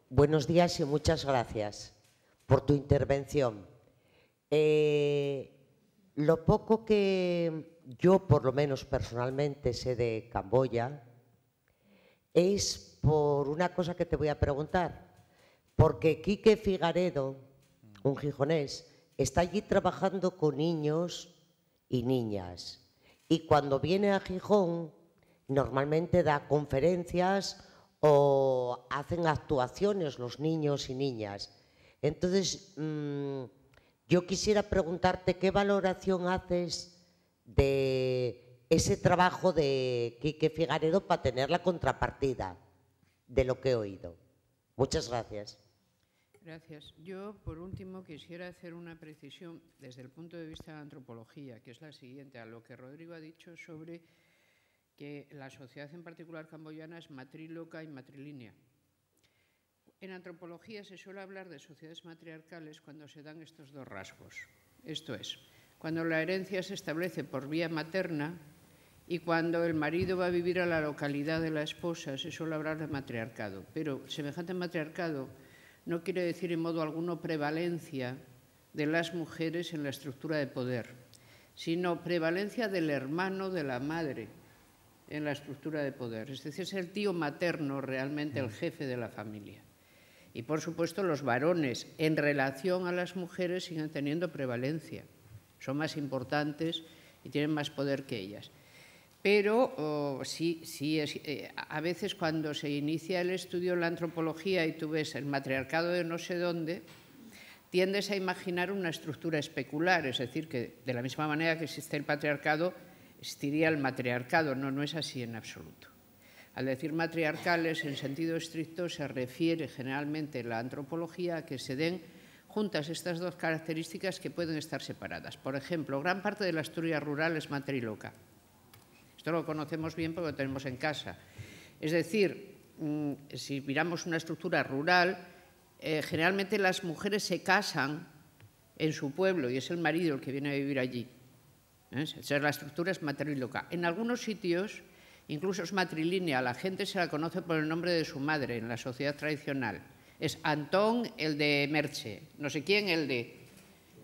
Buenos días y muchas gracias por tu intervención. Eh, lo poco que yo, por lo menos personalmente, sé de Camboya es por una cosa que te voy a preguntar. Porque Quique Figaredo, un gijonés, está allí trabajando con niños y niñas y cuando viene a Gijón normalmente da conferencias o hacen actuaciones los niños y niñas. Entonces, mm, yo quisiera preguntarte qué valoración haces de ese trabajo de Quique Figaredo para tener la contrapartida de lo que he oído. Muchas gracias. Gracias. Yo, por último, quisiera hacer una precisión desde el punto de vista de la antropología, que es la siguiente, a lo que Rodrigo ha dicho sobre que la sociedad en particular camboyana es matríloca y matrilínea. En antropología se suele hablar de sociedades matriarcales cuando se dan estos dos rasgos. Esto es, cuando la herencia se establece por vía materna y cuando el marido va a vivir a la localidad de la esposa, se suele hablar de matriarcado. Pero semejante matriarcado no quiere decir en modo alguno prevalencia de las mujeres en la estructura de poder, sino prevalencia del hermano de la madre en la estructura de poder. Es decir, es el tío materno realmente el mm. jefe de la familia. Y por supuesto los varones en relación a las mujeres siguen teniendo prevalencia, son más importantes y tienen más poder que ellas. Pero sí, sí eh, a veces cuando se inicia el estudio en la antropología y tú ves el matriarcado de no sé dónde, tiendes a imaginar una estructura especular, es decir, que de la misma manera que existe el patriarcado, existiría el matriarcado. No, no es así en absoluto. Al decir matriarcales, en sentido estricto, se refiere generalmente la antropología a que se den juntas estas dos características que pueden estar separadas. Por ejemplo, gran parte de la Asturias rural es matriloca esto lo conocemos bien porque lo tenemos en casa. Es decir, mm, si miramos una estructura rural, eh, generalmente las mujeres se casan en su pueblo y es el marido el que viene a vivir allí. Esa ¿eh? la estructura es matriloca. En algunos sitios incluso es matrilínea, la gente se la conoce por el nombre de su madre en la sociedad tradicional. Es Antón el de Merche, no sé quién el de...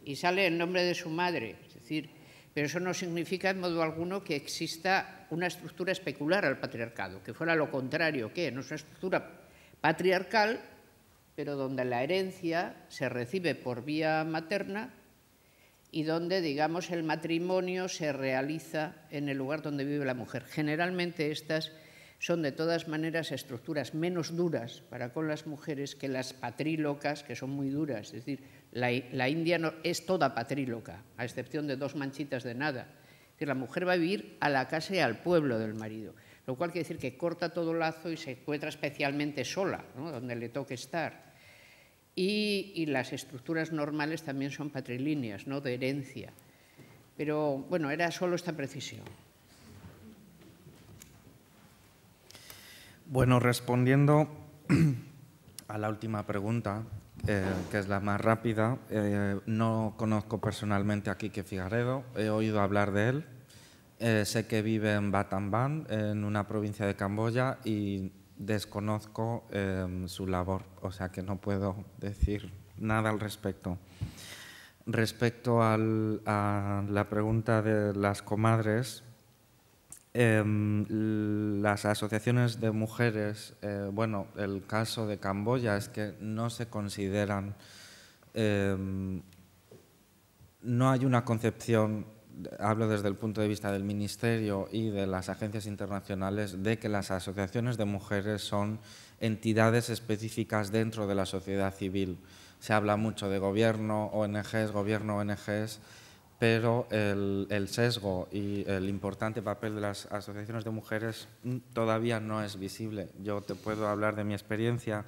Y sale el nombre de su madre. Es decir, pero eso no significa en modo alguno que exista una estructura especular al patriarcado, que fuera lo contrario, que no es una estructura patriarcal, pero donde la herencia se recibe por vía materna y donde, digamos, el matrimonio se realiza en el lugar donde vive la mujer. Generalmente estas son de todas maneras estructuras menos duras para con las mujeres que las patrílocas, que son muy duras, es decir, la, India es toda patríloca, a excepción de dos manchitas de nada. que la mujer va a vivir a la casa y al pueblo del marido, lo cual quiere decir que corta todo lazo y se encuentra especialmente sola, donde le toque estar. Y, y, las estructuras normales también son patrilíneas, no de herencia. Pero bueno, era solo esta precisión. Bueno, respondiendo a la última pregunta, eh, que es la más rápida. Eh, no conozco personalmente a Quique Figaredo, he oído hablar de él. Eh, sé que vive en Batambán, en una provincia de Camboya, y desconozco em, su labor, o sea que no puedo decir nada al respecto. Respecto a la pregunta de las comadres, Em, las asociaciones de mujeres, eh, bueno, el caso de Camboya es que no se consideran, em, no hay una concepción, hablo desde el punto de vista del Ministerio y de las agencias internacionales, de que las asociaciones de mujeres son entidades específicas dentro de la sociedad civil. Se habla mucho de gobierno, ONGs, gobierno, ONGs pero el, sesgo y el importante papel de las asociaciones de mujeres todavía no es visible. Yo te puedo hablar de mi experiencia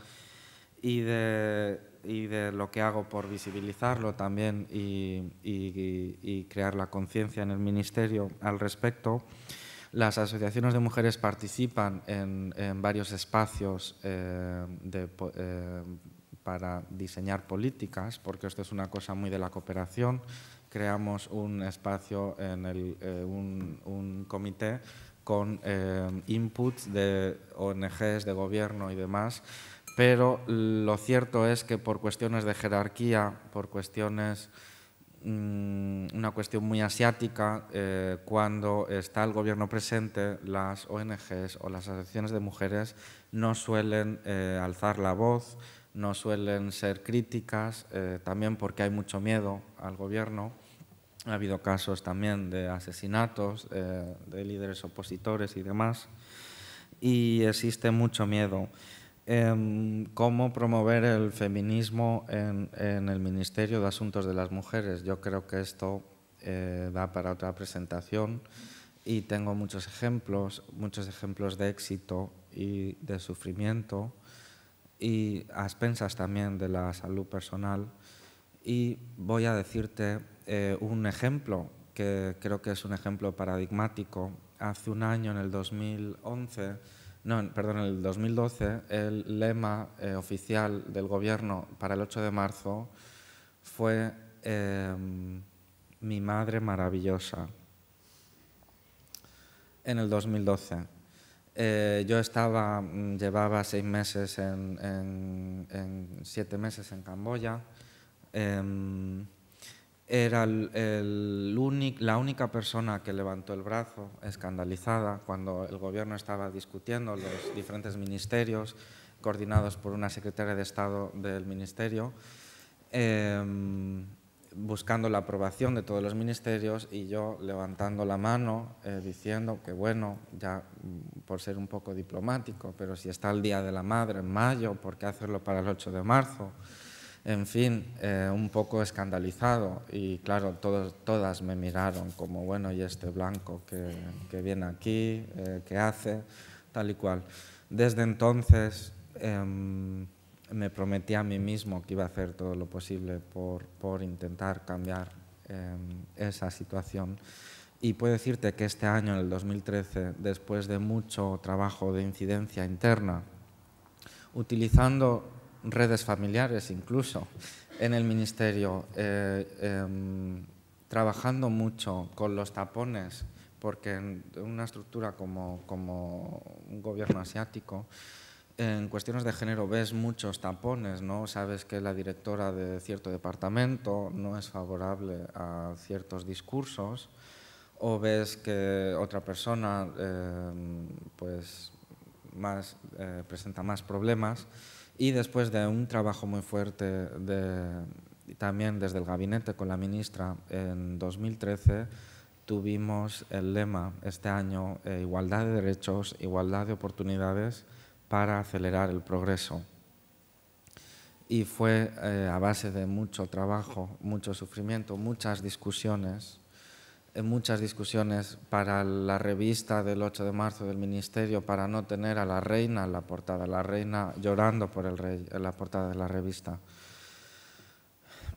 y de, lo que hago por visibilizarlo también y, crear la conciencia en el Ministerio al respecto. Las asociaciones de mujeres participan en, varios espacios eh, eh, para diseñar políticas, porque esto es una cosa muy de la cooperación creamos un espacio, en eh, un, comité con eh, inputs de ONGs, de gobierno y demás, pero lo cierto es que por cuestiones de jerarquía, por cuestiones mm, una cuestión muy asiática, eh, cuando está el gobierno presente, las ONGs o las asociaciones de mujeres no suelen alzar la voz, no suelen ser críticas, eh, también porque hay mucho miedo al gobierno. Ha habido casos también de asesinatos eh, de líderes opositores y demás, y existe mucho miedo. Em, ¿Cómo promover el feminismo en, en, el Ministerio de Asuntos de las Mujeres? Yo creo que esto eh, da para otra presentación y tengo muchos ejemplos, muchos ejemplos de éxito y de sufrimiento y a expensas también de la salud personal. Y voy a decirte eh, un ejemplo que creo que es un ejemplo paradigmático. Hace un año, en el 2011, no, perdón, en el 2012, el lema eh, oficial del gobierno para el 8 de marzo fue em, Mi madre maravillosa. En el 2012. Eh, yo estaba, mm, llevaba seis meses en, siete meses en Camboya. Em, era la única persona que levantó el brazo, escandalizada, cuando el gobierno estaba discutiendo los diferentes ministerios coordinados por una secretaria de Estado del ministerio. Em, buscando la aprobación de todos los ministerios y yo levantando la mano eh, diciendo que bueno, ya mm, por ser un poco diplomático, pero si está el Día de la Madre en mayo, ¿por qué hacerlo para el 8 de marzo? En fin, eh, un poco escandalizado y claro, todos, todas me miraron como bueno, ¿y este blanco que, que viene aquí, eh, ¿Qué hace, tal y cual? Desde entonces em, me prometí a mí mismo que iba a hacer todo lo posible por, intentar cambiar em, esa situación. Y puedo decirte que este año, en el 2013, después de mucho trabajo de incidencia interna, utilizando redes familiares incluso en el ministerio, eh, em, trabajando mucho con los tapones, porque en una estructura como un gobierno asiático, en cuestiones de género ves muchos tapones, ¿no? Sabes que la directora de cierto departamento no es favorable a ciertos discursos o ves que otra persona eh, pues más, eh, presenta más problemas y después de un trabajo muy fuerte también desde el gabinete con la ministra en 2013 tuvimos el lema este año eh, igualdad de derechos, igualdad de oportunidades para acelerar el progreso. Y fue eh, a base de mucho trabajo, mucho sufrimiento, muchas discusiones, eh, muchas discusiones para la revista del 8 de marzo del Ministerio, para no tener a la reina en la portada, la reina llorando por el rey en eh, la portada de la revista.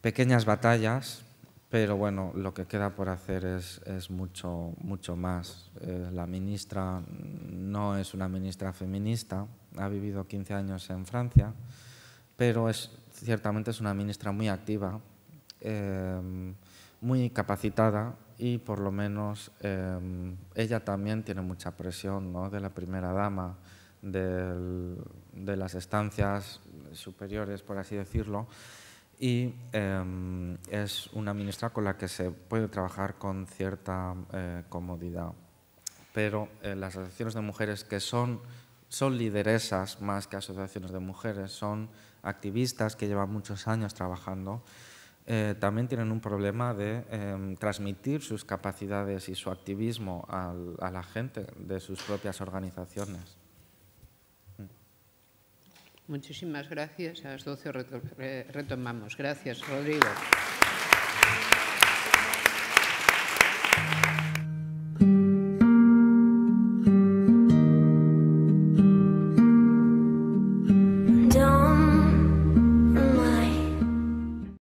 Pequeñas batallas pero bueno, lo que queda por hacer es, mucho, mucho más. Eh, la ministra no es una ministra feminista, ha vivido 15 años en Francia, pero es, ciertamente es una ministra muy activa, eh, muy capacitada y por lo menos eh, ella también tiene mucha presión de la primera dama, de las estancias superiores, por así decirlo y em, es una ministra con la que se puede trabajar con cierta eh, comodidad. Pero eh, las asociaciones de mujeres que son, son lideresas más que asociaciones de mujeres, son activistas que llevan muchos años trabajando, eh, también tienen un problema de em, transmitir sus capacidades y su activismo a la gente de sus propias organizaciones. Muchísimas gracias. A las 12 retomamos. Gracias, Rodrigo.